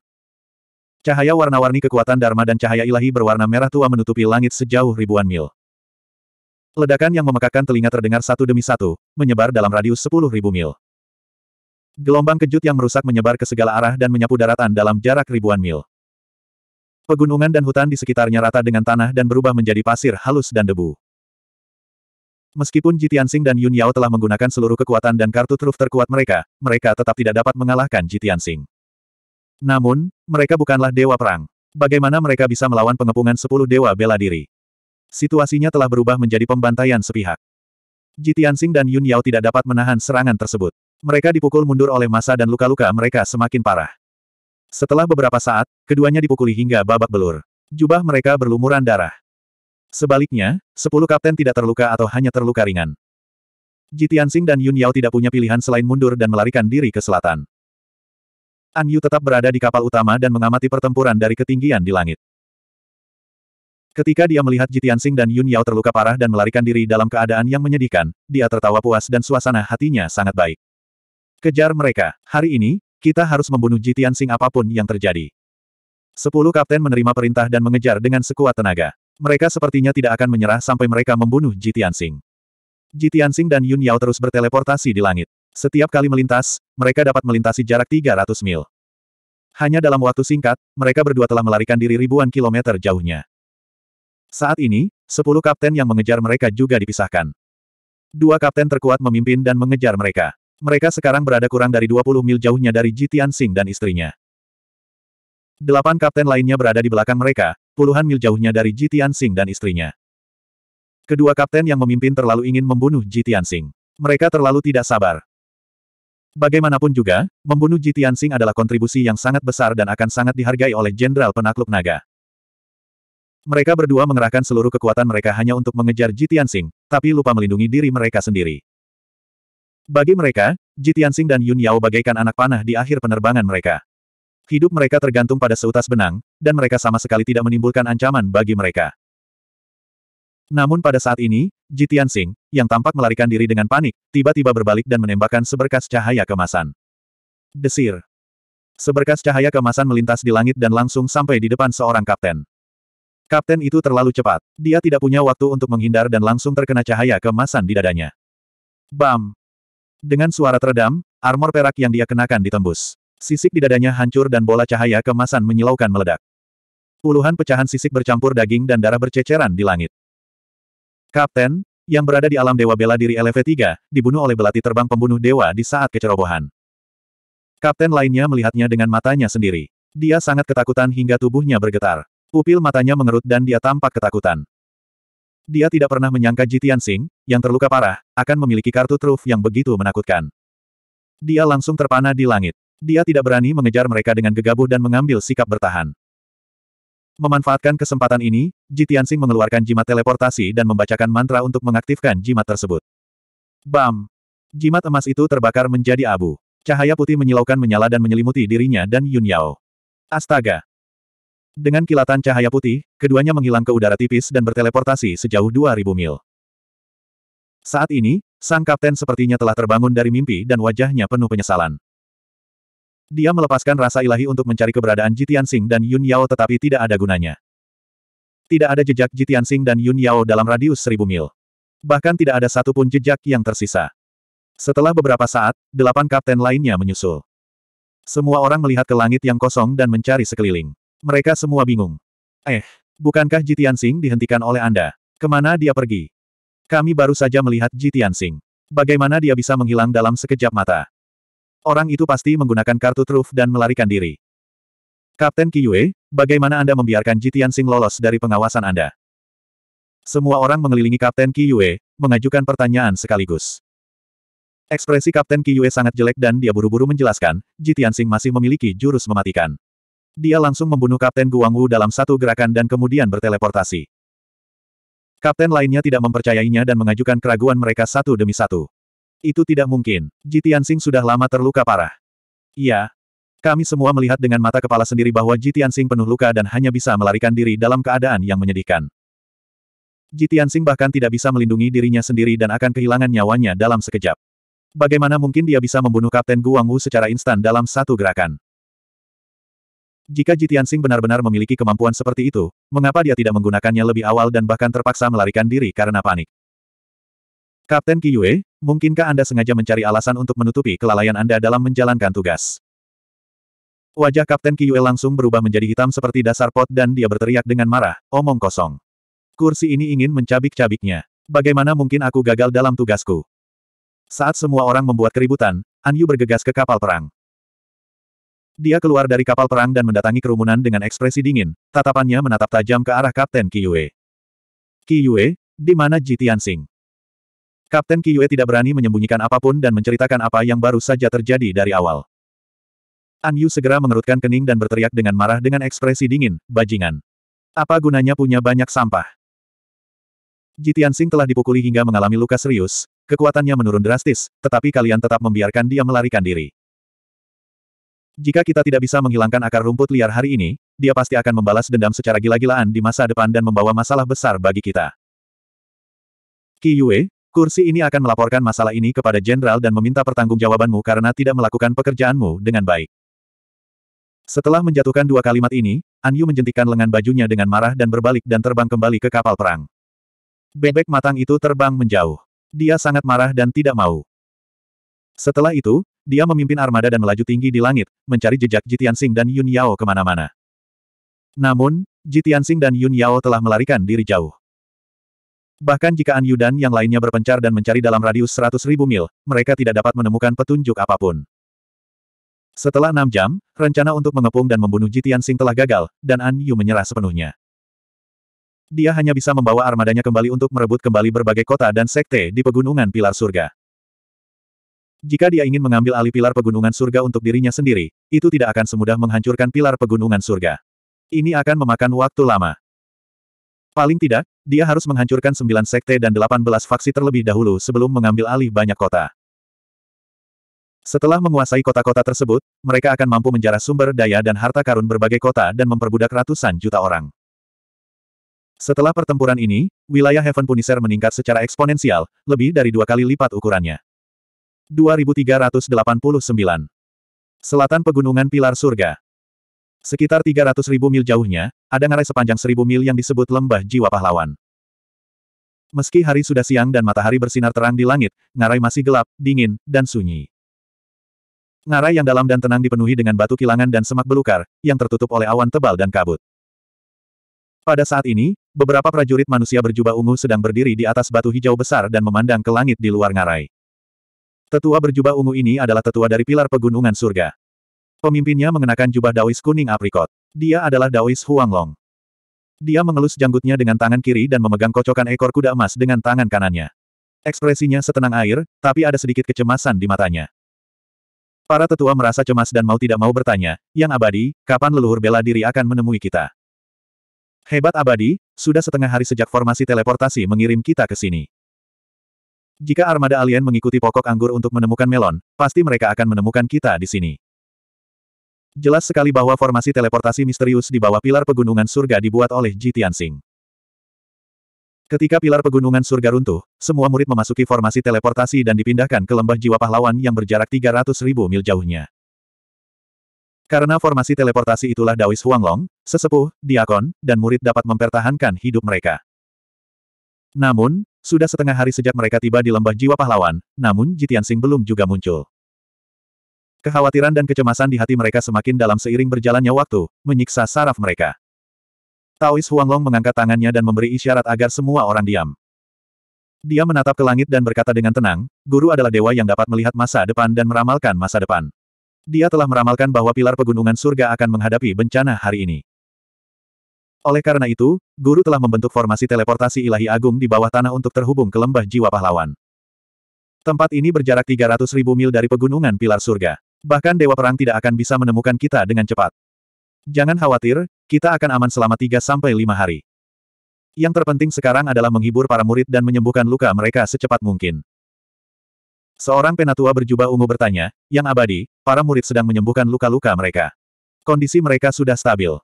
Cahaya warna-warni kekuatan Dharma dan cahaya ilahi berwarna merah tua menutupi langit sejauh ribuan mil. Ledakan yang memekakkan telinga terdengar satu demi satu, menyebar dalam radius sepuluh ribu mil. Gelombang kejut yang merusak menyebar ke segala arah dan menyapu daratan dalam jarak ribuan mil. Pegunungan dan hutan di sekitarnya rata dengan tanah dan berubah menjadi pasir halus dan debu. Meskipun Jitiansing dan Yun Yao telah menggunakan seluruh kekuatan dan kartu truf terkuat mereka, mereka tetap tidak dapat mengalahkan Jitiansing. Namun, mereka bukanlah dewa perang. Bagaimana mereka bisa melawan pengepungan sepuluh dewa bela diri? Situasinya telah berubah menjadi pembantaian sepihak. Jitiansing dan Yun Yao tidak dapat menahan serangan tersebut. Mereka dipukul mundur oleh masa dan luka-luka mereka semakin parah. Setelah beberapa saat, keduanya dipukuli hingga babak belur. Jubah mereka berlumuran darah. Sebaliknya, sepuluh kapten tidak terluka atau hanya terluka ringan. Ji Tianxing dan Yun Yao tidak punya pilihan selain mundur dan melarikan diri ke selatan. An Yu tetap berada di kapal utama dan mengamati pertempuran dari ketinggian di langit. Ketika dia melihat Ji Tianxing dan Yun Yao terluka parah dan melarikan diri dalam keadaan yang menyedihkan, dia tertawa puas dan suasana hatinya sangat baik. Kejar mereka. Hari ini, kita harus membunuh Jitian Sing apapun yang terjadi. Sepuluh kapten menerima perintah dan mengejar dengan sekuat tenaga. Mereka sepertinya tidak akan menyerah sampai mereka membunuh Jitian Sing. Jitian Sing dan Yun Yao terus berteleportasi di langit. Setiap kali melintas, mereka dapat melintasi jarak 300 mil. Hanya dalam waktu singkat, mereka berdua telah melarikan diri ribuan kilometer jauhnya. Saat ini, sepuluh kapten yang mengejar mereka juga dipisahkan. Dua kapten terkuat memimpin dan mengejar mereka. Mereka sekarang berada kurang dari 20 mil jauhnya dari Jitian Sing dan istrinya. Delapan kapten lainnya berada di belakang mereka, puluhan mil jauhnya dari Jitian Sing dan istrinya. Kedua kapten yang memimpin terlalu ingin membunuh Jitian Sing. Mereka terlalu tidak sabar. Bagaimanapun juga, membunuh Jitian Sing adalah kontribusi yang sangat besar dan akan sangat dihargai oleh Jenderal Penakluk Naga. Mereka berdua mengerahkan seluruh kekuatan mereka hanya untuk mengejar Jitian Sing, tapi lupa melindungi diri mereka sendiri. Bagi mereka, Ji dan Yun Yao bagaikan anak panah di akhir penerbangan mereka. Hidup mereka tergantung pada seutas benang, dan mereka sama sekali tidak menimbulkan ancaman bagi mereka. Namun pada saat ini, Ji yang tampak melarikan diri dengan panik, tiba-tiba berbalik dan menembakkan seberkas cahaya kemasan. Desir. Seberkas cahaya kemasan melintas di langit dan langsung sampai di depan seorang kapten. Kapten itu terlalu cepat. Dia tidak punya waktu untuk menghindar dan langsung terkena cahaya kemasan di dadanya. Bam! Dengan suara teredam, armor perak yang dia kenakan ditembus. Sisik di dadanya hancur dan bola cahaya kemasan menyilaukan meledak. Puluhan pecahan sisik bercampur daging dan darah berceceran di langit. Kapten, yang berada di alam Dewa Bela Diri LV3, dibunuh oleh belati terbang pembunuh dewa di saat kecerobohan. Kapten lainnya melihatnya dengan matanya sendiri. Dia sangat ketakutan hingga tubuhnya bergetar. Pupil matanya mengerut dan dia tampak ketakutan. Dia tidak pernah menyangka Jitian Sing, yang terluka parah, akan memiliki kartu truf yang begitu menakutkan. Dia langsung terpana di langit. Dia tidak berani mengejar mereka dengan gegabah dan mengambil sikap bertahan. Memanfaatkan kesempatan ini, Jitian Sing mengeluarkan jimat teleportasi dan membacakan mantra untuk mengaktifkan jimat tersebut. Bam! Jimat emas itu terbakar menjadi abu. Cahaya putih menyilaukan menyala dan menyelimuti dirinya dan Yun Yao. Astaga! Dengan kilatan cahaya putih, keduanya menghilang ke udara tipis dan berteleportasi sejauh 2000 mil. Saat ini, sang kapten sepertinya telah terbangun dari mimpi dan wajahnya penuh penyesalan. Dia melepaskan rasa ilahi untuk mencari keberadaan Jitian Sing dan Yun Yao tetapi tidak ada gunanya. Tidak ada jejak Jitian Sing dan Yun Yao dalam radius 1000 mil. Bahkan tidak ada satupun jejak yang tersisa. Setelah beberapa saat, delapan kapten lainnya menyusul. Semua orang melihat ke langit yang kosong dan mencari sekeliling. Mereka semua bingung. Eh, bukankah Jitian Sing dihentikan oleh Anda? Kemana dia pergi? Kami baru saja melihat Jitian Sing. Bagaimana dia bisa menghilang dalam sekejap mata? Orang itu pasti menggunakan kartu truf dan melarikan diri. Kapten Kiyue, bagaimana Anda membiarkan Jitian Sing lolos dari pengawasan Anda? Semua orang mengelilingi Kapten Kiyue, mengajukan pertanyaan sekaligus. Ekspresi Kapten Kiyue sangat jelek dan dia buru-buru menjelaskan, Jitian Sing masih memiliki jurus mematikan. Dia langsung membunuh Kapten Guangwu dalam satu gerakan dan kemudian berteleportasi. Kapten lainnya tidak mempercayainya dan mengajukan keraguan mereka satu demi satu. Itu tidak mungkin. Ji Tianxing sudah lama terluka parah. Iya. Kami semua melihat dengan mata kepala sendiri bahwa Ji Tianxing penuh luka dan hanya bisa melarikan diri dalam keadaan yang menyedihkan. Ji Tianxing bahkan tidak bisa melindungi dirinya sendiri dan akan kehilangan nyawanya dalam sekejap. Bagaimana mungkin dia bisa membunuh Kapten Guangwu secara instan dalam satu gerakan? Jika Jitian Sing benar-benar memiliki kemampuan seperti itu, mengapa dia tidak menggunakannya lebih awal dan bahkan terpaksa melarikan diri karena panik? Kapten Kiyue, mungkinkah Anda sengaja mencari alasan untuk menutupi kelalaian Anda dalam menjalankan tugas? Wajah Kapten Kiyue langsung berubah menjadi hitam seperti dasar pot dan dia berteriak dengan marah, omong kosong. Kursi ini ingin mencabik-cabiknya. Bagaimana mungkin aku gagal dalam tugasku? Saat semua orang membuat keributan, An Yu bergegas ke kapal perang. Dia keluar dari kapal perang dan mendatangi kerumunan dengan ekspresi dingin, tatapannya menatap tajam ke arah Kapten Kiyue. Kiyue, di mana Jitian Sing? Kapten Kiyue tidak berani menyembunyikan apapun dan menceritakan apa yang baru saja terjadi dari awal. An Yu segera mengerutkan kening dan berteriak dengan marah dengan ekspresi dingin, bajingan. Apa gunanya punya banyak sampah? Jitian Sing telah dipukuli hingga mengalami luka serius, kekuatannya menurun drastis, tetapi kalian tetap membiarkan dia melarikan diri. Jika kita tidak bisa menghilangkan akar rumput liar hari ini, dia pasti akan membalas dendam secara gila-gilaan di masa depan dan membawa masalah besar bagi kita. Qi Yue, kursi ini akan melaporkan masalah ini kepada jenderal dan meminta pertanggungjawabanmu karena tidak melakukan pekerjaanmu dengan baik. Setelah menjatuhkan dua kalimat ini, An Yu menjentikkan lengan bajunya dengan marah dan berbalik dan terbang kembali ke kapal perang. Bebek matang itu terbang menjauh. Dia sangat marah dan tidak mau. Setelah itu, dia memimpin armada dan melaju tinggi di langit, mencari jejak Jitiansing dan Yun Yao kemana-mana. Namun, Jitiansing dan Yun Yao telah melarikan diri jauh. Bahkan jika An Yudan yang lainnya berpencar dan mencari dalam radius 100 ribu mil, mereka tidak dapat menemukan petunjuk apapun. Setelah enam jam, rencana untuk mengepung dan membunuh Jitiansing telah gagal, dan An Yu menyerah sepenuhnya. Dia hanya bisa membawa armadanya kembali untuk merebut kembali berbagai kota dan sekte di pegunungan Pilar Surga. Jika dia ingin mengambil alih pilar pegunungan surga untuk dirinya sendiri, itu tidak akan semudah menghancurkan pilar pegunungan surga. Ini akan memakan waktu lama. Paling tidak, dia harus menghancurkan sembilan sekte dan delapan belas faksi terlebih dahulu sebelum mengambil alih banyak kota. Setelah menguasai kota-kota tersebut, mereka akan mampu menjarah sumber daya dan harta karun berbagai kota dan memperbudak ratusan juta orang. Setelah pertempuran ini, wilayah Heaven Punisher meningkat secara eksponensial, lebih dari dua kali lipat ukurannya. 2389. Selatan Pegunungan Pilar Surga. Sekitar 300 ribu mil jauhnya, ada ngarai sepanjang 1000 mil yang disebut Lembah Jiwa Pahlawan. Meski hari sudah siang dan matahari bersinar terang di langit, ngarai masih gelap, dingin, dan sunyi. Ngarai yang dalam dan tenang dipenuhi dengan batu kilangan dan semak belukar, yang tertutup oleh awan tebal dan kabut. Pada saat ini, beberapa prajurit manusia berjubah ungu sedang berdiri di atas batu hijau besar dan memandang ke langit di luar ngarai. Tetua berjubah ungu ini adalah tetua dari pilar pegunungan surga. Pemimpinnya mengenakan jubah daois kuning aprikot. Dia adalah daois Huanglong. Dia mengelus janggutnya dengan tangan kiri dan memegang kocokan ekor kuda emas dengan tangan kanannya. Ekspresinya setenang air, tapi ada sedikit kecemasan di matanya. Para tetua merasa cemas dan mau tidak mau bertanya, yang abadi, kapan leluhur bela diri akan menemui kita? Hebat abadi, sudah setengah hari sejak formasi teleportasi mengirim kita ke sini. Jika armada alien mengikuti pokok anggur untuk menemukan melon, pasti mereka akan menemukan kita di sini. Jelas sekali bahwa formasi teleportasi misterius di bawah pilar pegunungan surga dibuat oleh Ji Tianxing. Ketika pilar pegunungan surga runtuh, semua murid memasuki formasi teleportasi dan dipindahkan ke lembah jiwa pahlawan yang berjarak 300 ribu mil jauhnya. Karena formasi teleportasi itulah Dawis Huanglong, sesepuh, diakon, dan murid dapat mempertahankan hidup mereka. Namun, sudah setengah hari sejak mereka tiba di lembah jiwa pahlawan, namun Jitian Jitiansing belum juga muncul. Kekhawatiran dan kecemasan di hati mereka semakin dalam seiring berjalannya waktu, menyiksa saraf mereka. Taois Huanglong mengangkat tangannya dan memberi isyarat agar semua orang diam. Dia menatap ke langit dan berkata dengan tenang, guru adalah dewa yang dapat melihat masa depan dan meramalkan masa depan. Dia telah meramalkan bahwa pilar pegunungan surga akan menghadapi bencana hari ini. Oleh karena itu, guru telah membentuk formasi teleportasi ilahi agung di bawah tanah untuk terhubung ke lembah jiwa pahlawan. Tempat ini berjarak 300 ribu mil dari pegunungan pilar surga. Bahkan Dewa Perang tidak akan bisa menemukan kita dengan cepat. Jangan khawatir, kita akan aman selama 3-5 hari. Yang terpenting sekarang adalah menghibur para murid dan menyembuhkan luka mereka secepat mungkin. Seorang penatua berjubah ungu bertanya, yang abadi, para murid sedang menyembuhkan luka-luka mereka. Kondisi mereka sudah stabil.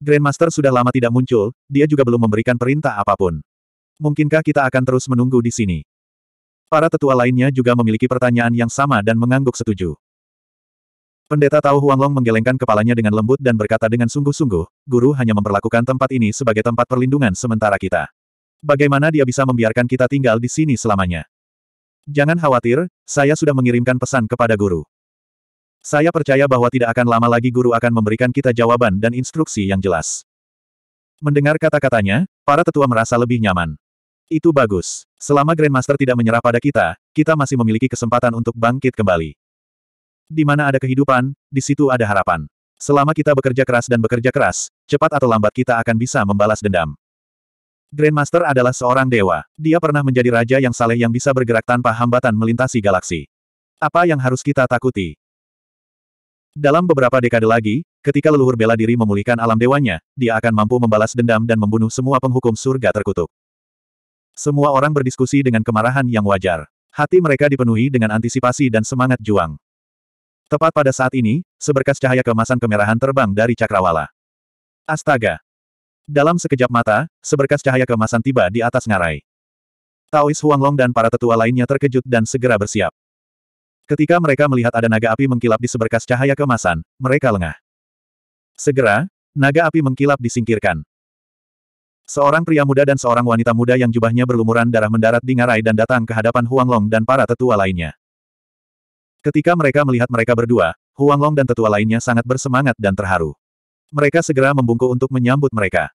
Grandmaster sudah lama tidak muncul, dia juga belum memberikan perintah apapun. Mungkinkah kita akan terus menunggu di sini? Para tetua lainnya juga memiliki pertanyaan yang sama dan mengangguk setuju. Pendeta Tao Huanglong menggelengkan kepalanya dengan lembut dan berkata dengan sungguh-sungguh, guru hanya memperlakukan tempat ini sebagai tempat perlindungan sementara kita. Bagaimana dia bisa membiarkan kita tinggal di sini selamanya? Jangan khawatir, saya sudah mengirimkan pesan kepada guru. Saya percaya bahwa tidak akan lama lagi guru akan memberikan kita jawaban dan instruksi yang jelas. Mendengar kata-katanya, para tetua merasa lebih nyaman. Itu bagus. Selama Grandmaster tidak menyerah pada kita, kita masih memiliki kesempatan untuk bangkit kembali. Di mana ada kehidupan, di situ ada harapan. Selama kita bekerja keras dan bekerja keras, cepat atau lambat kita akan bisa membalas dendam. Grandmaster adalah seorang dewa. Dia pernah menjadi raja yang saleh yang bisa bergerak tanpa hambatan melintasi galaksi. Apa yang harus kita takuti? Dalam beberapa dekade lagi, ketika leluhur bela diri memulihkan alam dewanya, dia akan mampu membalas dendam dan membunuh semua penghukum surga terkutuk. Semua orang berdiskusi dengan kemarahan yang wajar. Hati mereka dipenuhi dengan antisipasi dan semangat juang. Tepat pada saat ini, seberkas cahaya kemasan kemerahan terbang dari cakrawala. Astaga! Dalam sekejap mata, seberkas cahaya kemasan tiba di atas ngarai. Taois Huanglong dan para tetua lainnya terkejut dan segera bersiap. Ketika mereka melihat ada naga api mengkilap di seberkas cahaya kemasan, mereka lengah. Segera, naga api mengkilap disingkirkan. Seorang pria muda dan seorang wanita muda yang jubahnya berlumuran darah mendarat di ngarai dan datang ke hadapan Huang Long dan para tetua lainnya. Ketika mereka melihat mereka berdua, Huang Long dan tetua lainnya sangat bersemangat dan terharu. Mereka segera membungkuk untuk menyambut mereka.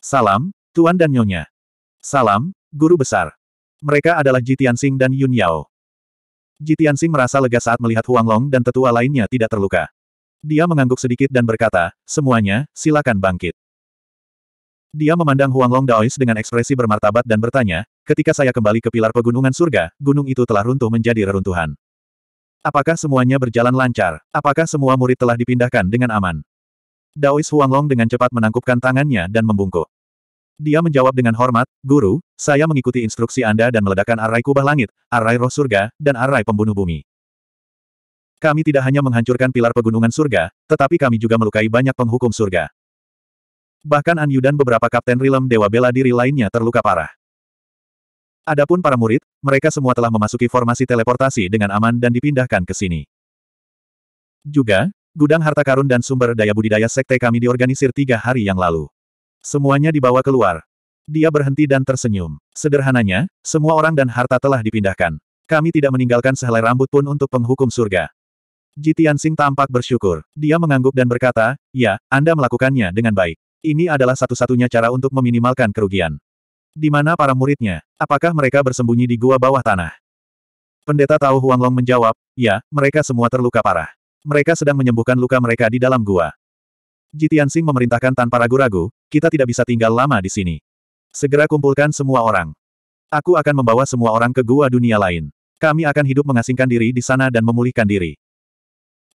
Salam, Tuan dan Nyonya. Salam, Guru Besar. Mereka adalah Ji Tianxing dan Yun Yao. Jitiansing merasa lega saat melihat Huang Long dan tetua lainnya tidak terluka. Dia mengangguk sedikit dan berkata, semuanya, silakan bangkit. Dia memandang Huang Long Daois dengan ekspresi bermartabat dan bertanya, ketika saya kembali ke pilar pegunungan surga, gunung itu telah runtuh menjadi reruntuhan. Apakah semuanya berjalan lancar? Apakah semua murid telah dipindahkan dengan aman? Daois Huang Long dengan cepat menangkupkan tangannya dan membungkuk. Dia menjawab dengan hormat, Guru, saya mengikuti instruksi Anda dan meledakkan arai kubah langit, arai roh surga, dan arai pembunuh bumi. Kami tidak hanya menghancurkan pilar pegunungan surga, tetapi kami juga melukai banyak penghukum surga. Bahkan An Yu dan beberapa kapten rilem dewa bela diri lainnya terluka parah. Adapun para murid, mereka semua telah memasuki formasi teleportasi dengan aman dan dipindahkan ke sini. Juga, gudang harta karun dan sumber daya budidaya sekte kami diorganisir tiga hari yang lalu. Semuanya dibawa keluar. Dia berhenti dan tersenyum. Sederhananya, semua orang dan harta telah dipindahkan. Kami tidak meninggalkan sehelai rambut pun untuk penghukum surga. Jitian Sing tampak bersyukur. Dia mengangguk dan berkata, ya, Anda melakukannya dengan baik. Ini adalah satu-satunya cara untuk meminimalkan kerugian. Di mana para muridnya? Apakah mereka bersembunyi di gua bawah tanah? Pendeta Tao Huanglong menjawab, ya, mereka semua terluka parah. Mereka sedang menyembuhkan luka mereka di dalam gua. Jitian Sing memerintahkan tanpa ragu-ragu, kita tidak bisa tinggal lama di sini. Segera kumpulkan semua orang. Aku akan membawa semua orang ke gua dunia lain. Kami akan hidup mengasingkan diri di sana dan memulihkan diri.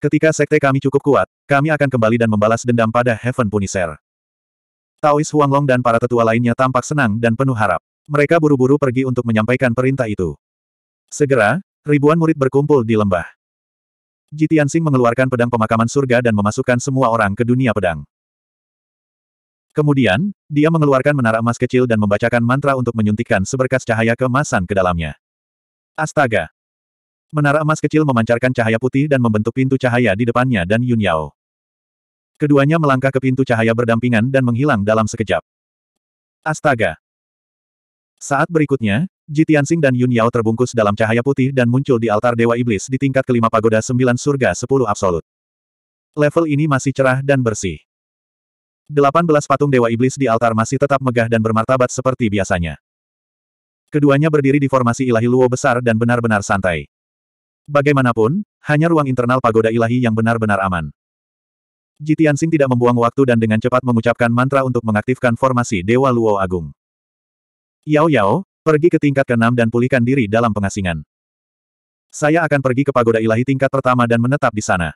Ketika sekte kami cukup kuat, kami akan kembali dan membalas dendam pada Heaven Punisher. Taois Huanglong dan para tetua lainnya tampak senang dan penuh harap. Mereka buru-buru pergi untuk menyampaikan perintah itu. Segera, ribuan murid berkumpul di lembah. Jitian Sing mengeluarkan pedang pemakaman surga dan memasukkan semua orang ke dunia pedang. Kemudian, dia mengeluarkan menara emas kecil dan membacakan mantra untuk menyuntikkan seberkas cahaya kemasan ke dalamnya. Astaga! Menara emas kecil memancarkan cahaya putih dan membentuk pintu cahaya di depannya dan Yun Yao. Keduanya melangkah ke pintu cahaya berdampingan dan menghilang dalam sekejap. Astaga! Saat berikutnya, Ji dan Yun Yao terbungkus dalam cahaya putih dan muncul di altar Dewa Iblis di tingkat kelima pagoda sembilan surga sepuluh absolut. Level ini masih cerah dan bersih. Delapan belas patung Dewa Iblis di altar masih tetap megah dan bermartabat seperti biasanya. Keduanya berdiri di formasi ilahi Luo besar dan benar-benar santai. Bagaimanapun, hanya ruang internal pagoda ilahi yang benar-benar aman. Ji tidak membuang waktu dan dengan cepat mengucapkan mantra untuk mengaktifkan formasi Dewa Luo Agung. Yao Yao, pergi ke tingkat ke-6 dan pulihkan diri dalam pengasingan. Saya akan pergi ke pagoda ilahi tingkat pertama dan menetap di sana.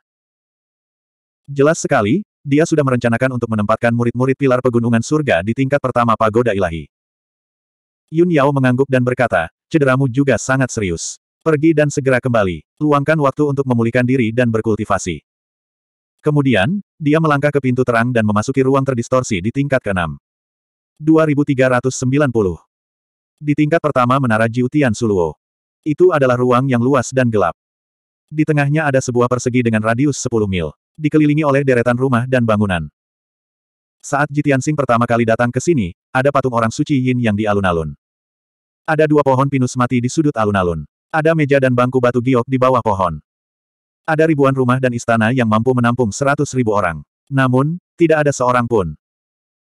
Jelas sekali, dia sudah merencanakan untuk menempatkan murid-murid pilar pegunungan surga di tingkat pertama pagoda ilahi. Yun Yao mengangguk dan berkata, cederamu juga sangat serius. Pergi dan segera kembali. Luangkan waktu untuk memulihkan diri dan berkultivasi. Kemudian, dia melangkah ke pintu terang dan memasuki ruang terdistorsi di tingkat ke-6. 2390 di tingkat pertama menara Jiutian Suluo. Itu adalah ruang yang luas dan gelap. Di tengahnya ada sebuah persegi dengan radius 10 mil. Dikelilingi oleh deretan rumah dan bangunan. Saat Jitiansing pertama kali datang ke sini, ada patung orang suci Yin yang di alun-alun. Ada dua pohon pinus mati di sudut alun-alun. Ada meja dan bangku batu giok di bawah pohon. Ada ribuan rumah dan istana yang mampu menampung seratus ribu orang. Namun, tidak ada seorang pun.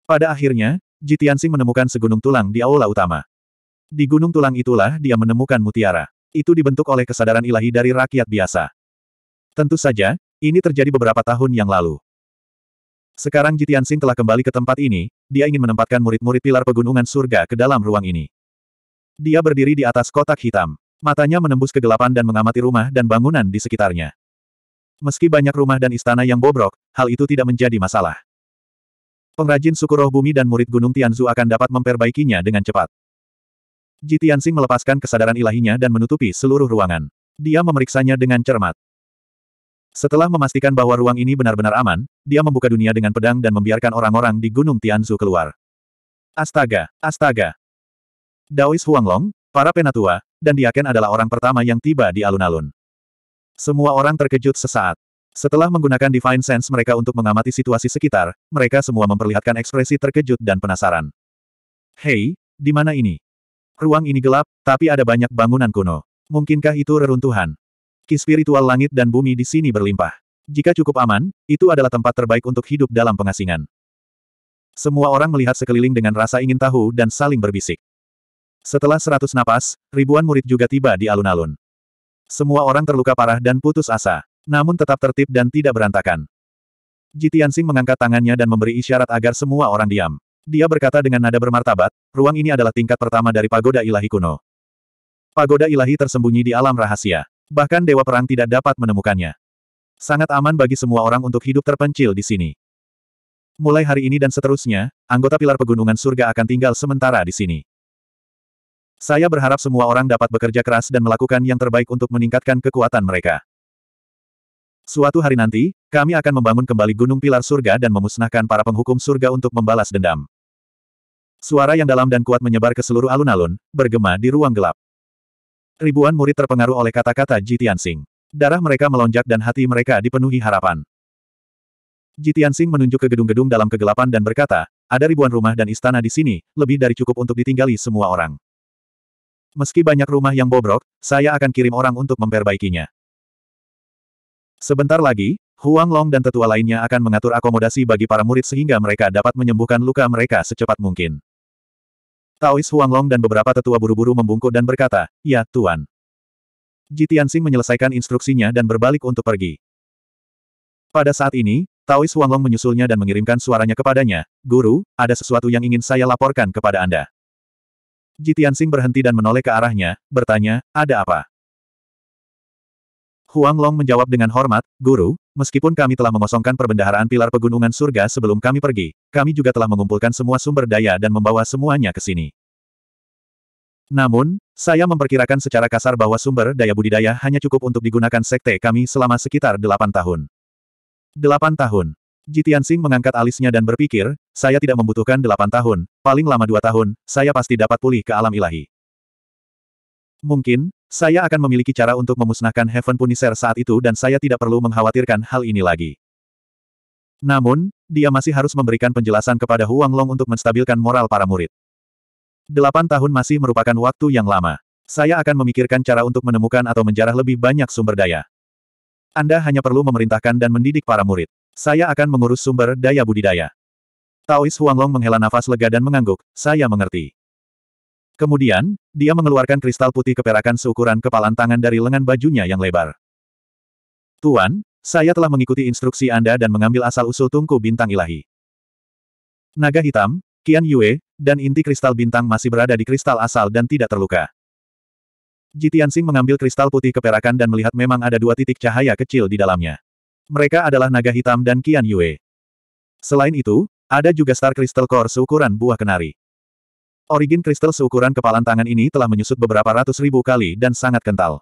Pada akhirnya, Jitiansing menemukan segunung tulang di aula utama. Di gunung tulang itulah dia menemukan mutiara. Itu dibentuk oleh kesadaran ilahi dari rakyat biasa. Tentu saja, ini terjadi beberapa tahun yang lalu. Sekarang Jitian Sing telah kembali ke tempat ini, dia ingin menempatkan murid-murid pilar pegunungan surga ke dalam ruang ini. Dia berdiri di atas kotak hitam. Matanya menembus kegelapan dan mengamati rumah dan bangunan di sekitarnya. Meski banyak rumah dan istana yang bobrok, hal itu tidak menjadi masalah. Pengrajin suku roh bumi dan murid Gunung Tianzu akan dapat memperbaikinya dengan cepat. Ji Tianxing melepaskan kesadaran ilahinya dan menutupi seluruh ruangan. Dia memeriksanya dengan cermat. Setelah memastikan bahwa ruang ini benar-benar aman, dia membuka dunia dengan pedang dan membiarkan orang-orang di Gunung Tianzu keluar. Astaga, astaga. Daois Huanglong, para penatua, dan Diaken adalah orang pertama yang tiba di alun-alun. Semua orang terkejut sesaat. Setelah menggunakan Divine Sense mereka untuk mengamati situasi sekitar, mereka semua memperlihatkan ekspresi terkejut dan penasaran. Hei, di mana ini? Ruang ini gelap, tapi ada banyak bangunan kuno. Mungkinkah itu reruntuhan? Ki spiritual langit dan bumi di sini berlimpah. Jika cukup aman, itu adalah tempat terbaik untuk hidup dalam pengasingan. Semua orang melihat sekeliling dengan rasa ingin tahu dan saling berbisik. Setelah seratus napas, ribuan murid juga tiba di alun-alun. Semua orang terluka parah dan putus asa, namun tetap tertib dan tidak berantakan. Jitiansing mengangkat tangannya dan memberi isyarat agar semua orang diam. Dia berkata dengan nada bermartabat, ruang ini adalah tingkat pertama dari pagoda ilahi kuno. Pagoda ilahi tersembunyi di alam rahasia. Bahkan Dewa Perang tidak dapat menemukannya. Sangat aman bagi semua orang untuk hidup terpencil di sini. Mulai hari ini dan seterusnya, anggota pilar pegunungan surga akan tinggal sementara di sini. Saya berharap semua orang dapat bekerja keras dan melakukan yang terbaik untuk meningkatkan kekuatan mereka. Suatu hari nanti, kami akan membangun kembali gunung pilar surga dan memusnahkan para penghukum surga untuk membalas dendam. Suara yang dalam dan kuat menyebar ke seluruh alun-alun, bergema di ruang gelap. Ribuan murid terpengaruh oleh kata-kata Ji Tianxing. Darah mereka melonjak dan hati mereka dipenuhi harapan. Ji Tianxing menunjuk ke gedung-gedung dalam kegelapan dan berkata, ada ribuan rumah dan istana di sini, lebih dari cukup untuk ditinggali semua orang. Meski banyak rumah yang bobrok, saya akan kirim orang untuk memperbaikinya. Sebentar lagi, Huang Long dan tetua lainnya akan mengatur akomodasi bagi para murid sehingga mereka dapat menyembuhkan luka mereka secepat mungkin. Taois Huanglong dan beberapa tetua buru-buru membungkuk dan berkata, Ya, Tuan. Ji Tianxing menyelesaikan instruksinya dan berbalik untuk pergi. Pada saat ini, Taois Huanglong menyusulnya dan mengirimkan suaranya kepadanya, Guru, ada sesuatu yang ingin saya laporkan kepada Anda. Ji Tianxing berhenti dan menoleh ke arahnya, bertanya, ada apa? Huang Long menjawab dengan hormat, Guru, Meskipun kami telah mengosongkan perbendaharaan pilar pegunungan surga sebelum kami pergi, kami juga telah mengumpulkan semua sumber daya dan membawa semuanya ke sini. Namun, saya memperkirakan secara kasar bahwa sumber daya budidaya hanya cukup untuk digunakan sekte kami selama sekitar delapan tahun. Delapan tahun. Jitian Singh mengangkat alisnya dan berpikir, saya tidak membutuhkan delapan tahun, paling lama dua tahun, saya pasti dapat pulih ke alam ilahi. Mungkin, saya akan memiliki cara untuk memusnahkan Heaven Punisher saat itu dan saya tidak perlu mengkhawatirkan hal ini lagi. Namun, dia masih harus memberikan penjelasan kepada Huang Long untuk menstabilkan moral para murid. Delapan tahun masih merupakan waktu yang lama. Saya akan memikirkan cara untuk menemukan atau menjarah lebih banyak sumber daya. Anda hanya perlu memerintahkan dan mendidik para murid. Saya akan mengurus sumber daya budidaya. Taois Huanglong menghela nafas lega dan mengangguk, saya mengerti. Kemudian, dia mengeluarkan kristal putih keperakan seukuran kepalan tangan dari lengan bajunya yang lebar. Tuan, saya telah mengikuti instruksi Anda dan mengambil asal-usul tungku bintang ilahi. Naga hitam, Qian Yue, dan inti kristal bintang masih berada di kristal asal dan tidak terluka. Jitiansing mengambil kristal putih keperakan dan melihat memang ada dua titik cahaya kecil di dalamnya. Mereka adalah naga hitam dan Qian Yue. Selain itu, ada juga star kristal core seukuran buah kenari. Origin kristal seukuran kepalan tangan ini telah menyusut beberapa ratus ribu kali dan sangat kental.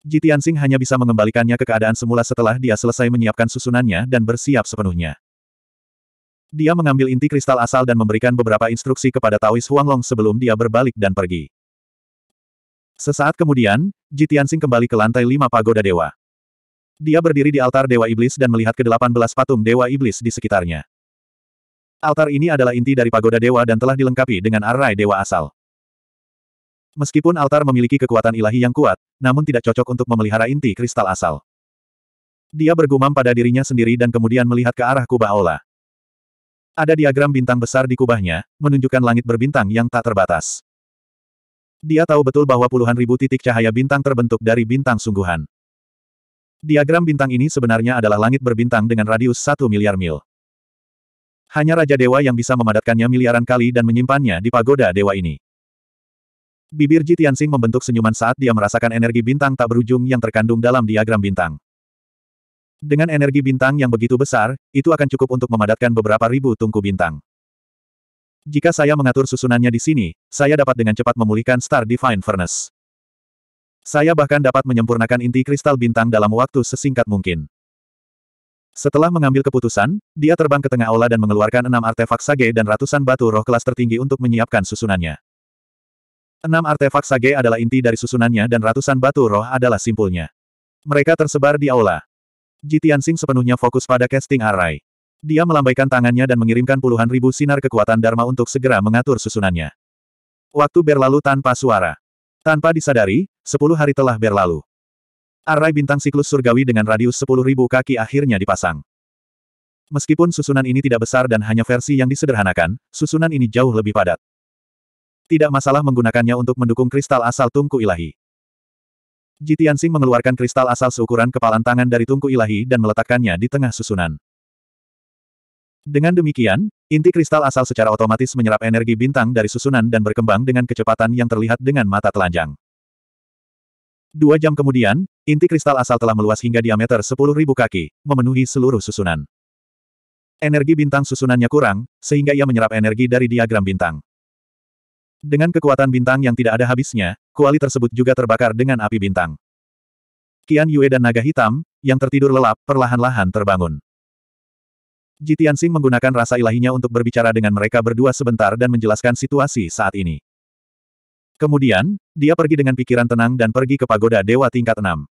Jitiansing hanya bisa mengembalikannya ke keadaan semula setelah dia selesai menyiapkan susunannya dan bersiap sepenuhnya. Dia mengambil inti kristal asal dan memberikan beberapa instruksi kepada Taois Huanglong sebelum dia berbalik dan pergi. Sesaat kemudian, Jitiansing kembali ke lantai lima pagoda dewa. Dia berdiri di altar Dewa Iblis dan melihat ke-18 patung Dewa Iblis di sekitarnya. Altar ini adalah inti dari pagoda dewa dan telah dilengkapi dengan arai dewa asal. Meskipun altar memiliki kekuatan ilahi yang kuat, namun tidak cocok untuk memelihara inti kristal asal. Dia bergumam pada dirinya sendiri dan kemudian melihat ke arah kubah Ola. Ada diagram bintang besar di kubahnya, menunjukkan langit berbintang yang tak terbatas. Dia tahu betul bahwa puluhan ribu titik cahaya bintang terbentuk dari bintang sungguhan. Diagram bintang ini sebenarnya adalah langit berbintang dengan radius 1 miliar mil. Hanya Raja Dewa yang bisa memadatkannya miliaran kali dan menyimpannya di pagoda dewa ini. Bibir Ji Tianxing membentuk senyuman saat dia merasakan energi bintang tak berujung yang terkandung dalam diagram bintang. Dengan energi bintang yang begitu besar, itu akan cukup untuk memadatkan beberapa ribu tungku bintang. Jika saya mengatur susunannya di sini, saya dapat dengan cepat memulihkan Star Divine Furnace. Saya bahkan dapat menyempurnakan inti kristal bintang dalam waktu sesingkat mungkin. Setelah mengambil keputusan, dia terbang ke tengah aula dan mengeluarkan enam artefak sage dan ratusan batu roh kelas tertinggi untuk menyiapkan susunannya. Enam artefak sage adalah inti dari susunannya dan ratusan batu roh adalah simpulnya. Mereka tersebar di aula. Jitian Sing sepenuhnya fokus pada casting array. Dia melambaikan tangannya dan mengirimkan puluhan ribu sinar kekuatan Dharma untuk segera mengatur susunannya. Waktu berlalu tanpa suara. Tanpa disadari, sepuluh hari telah berlalu. Array bintang siklus surgawi dengan radius 10.000 kaki akhirnya dipasang. Meskipun susunan ini tidak besar dan hanya versi yang disederhanakan, susunan ini jauh lebih padat. Tidak masalah menggunakannya untuk mendukung kristal asal tungku ilahi. Jitiansing mengeluarkan kristal asal seukuran kepalan tangan dari tungku ilahi dan meletakkannya di tengah susunan. Dengan demikian, inti kristal asal secara otomatis menyerap energi bintang dari susunan dan berkembang dengan kecepatan yang terlihat dengan mata telanjang. Dua jam kemudian, inti kristal asal telah meluas hingga diameter 10.000 kaki, memenuhi seluruh susunan. Energi bintang susunannya kurang, sehingga ia menyerap energi dari diagram bintang. Dengan kekuatan bintang yang tidak ada habisnya, kuali tersebut juga terbakar dengan api bintang. Kian Yue dan naga hitam, yang tertidur lelap, perlahan-lahan terbangun. Jitian Sing menggunakan rasa ilahinya untuk berbicara dengan mereka berdua sebentar dan menjelaskan situasi saat ini. Kemudian, dia pergi dengan pikiran tenang dan pergi ke pagoda dewa tingkat enam.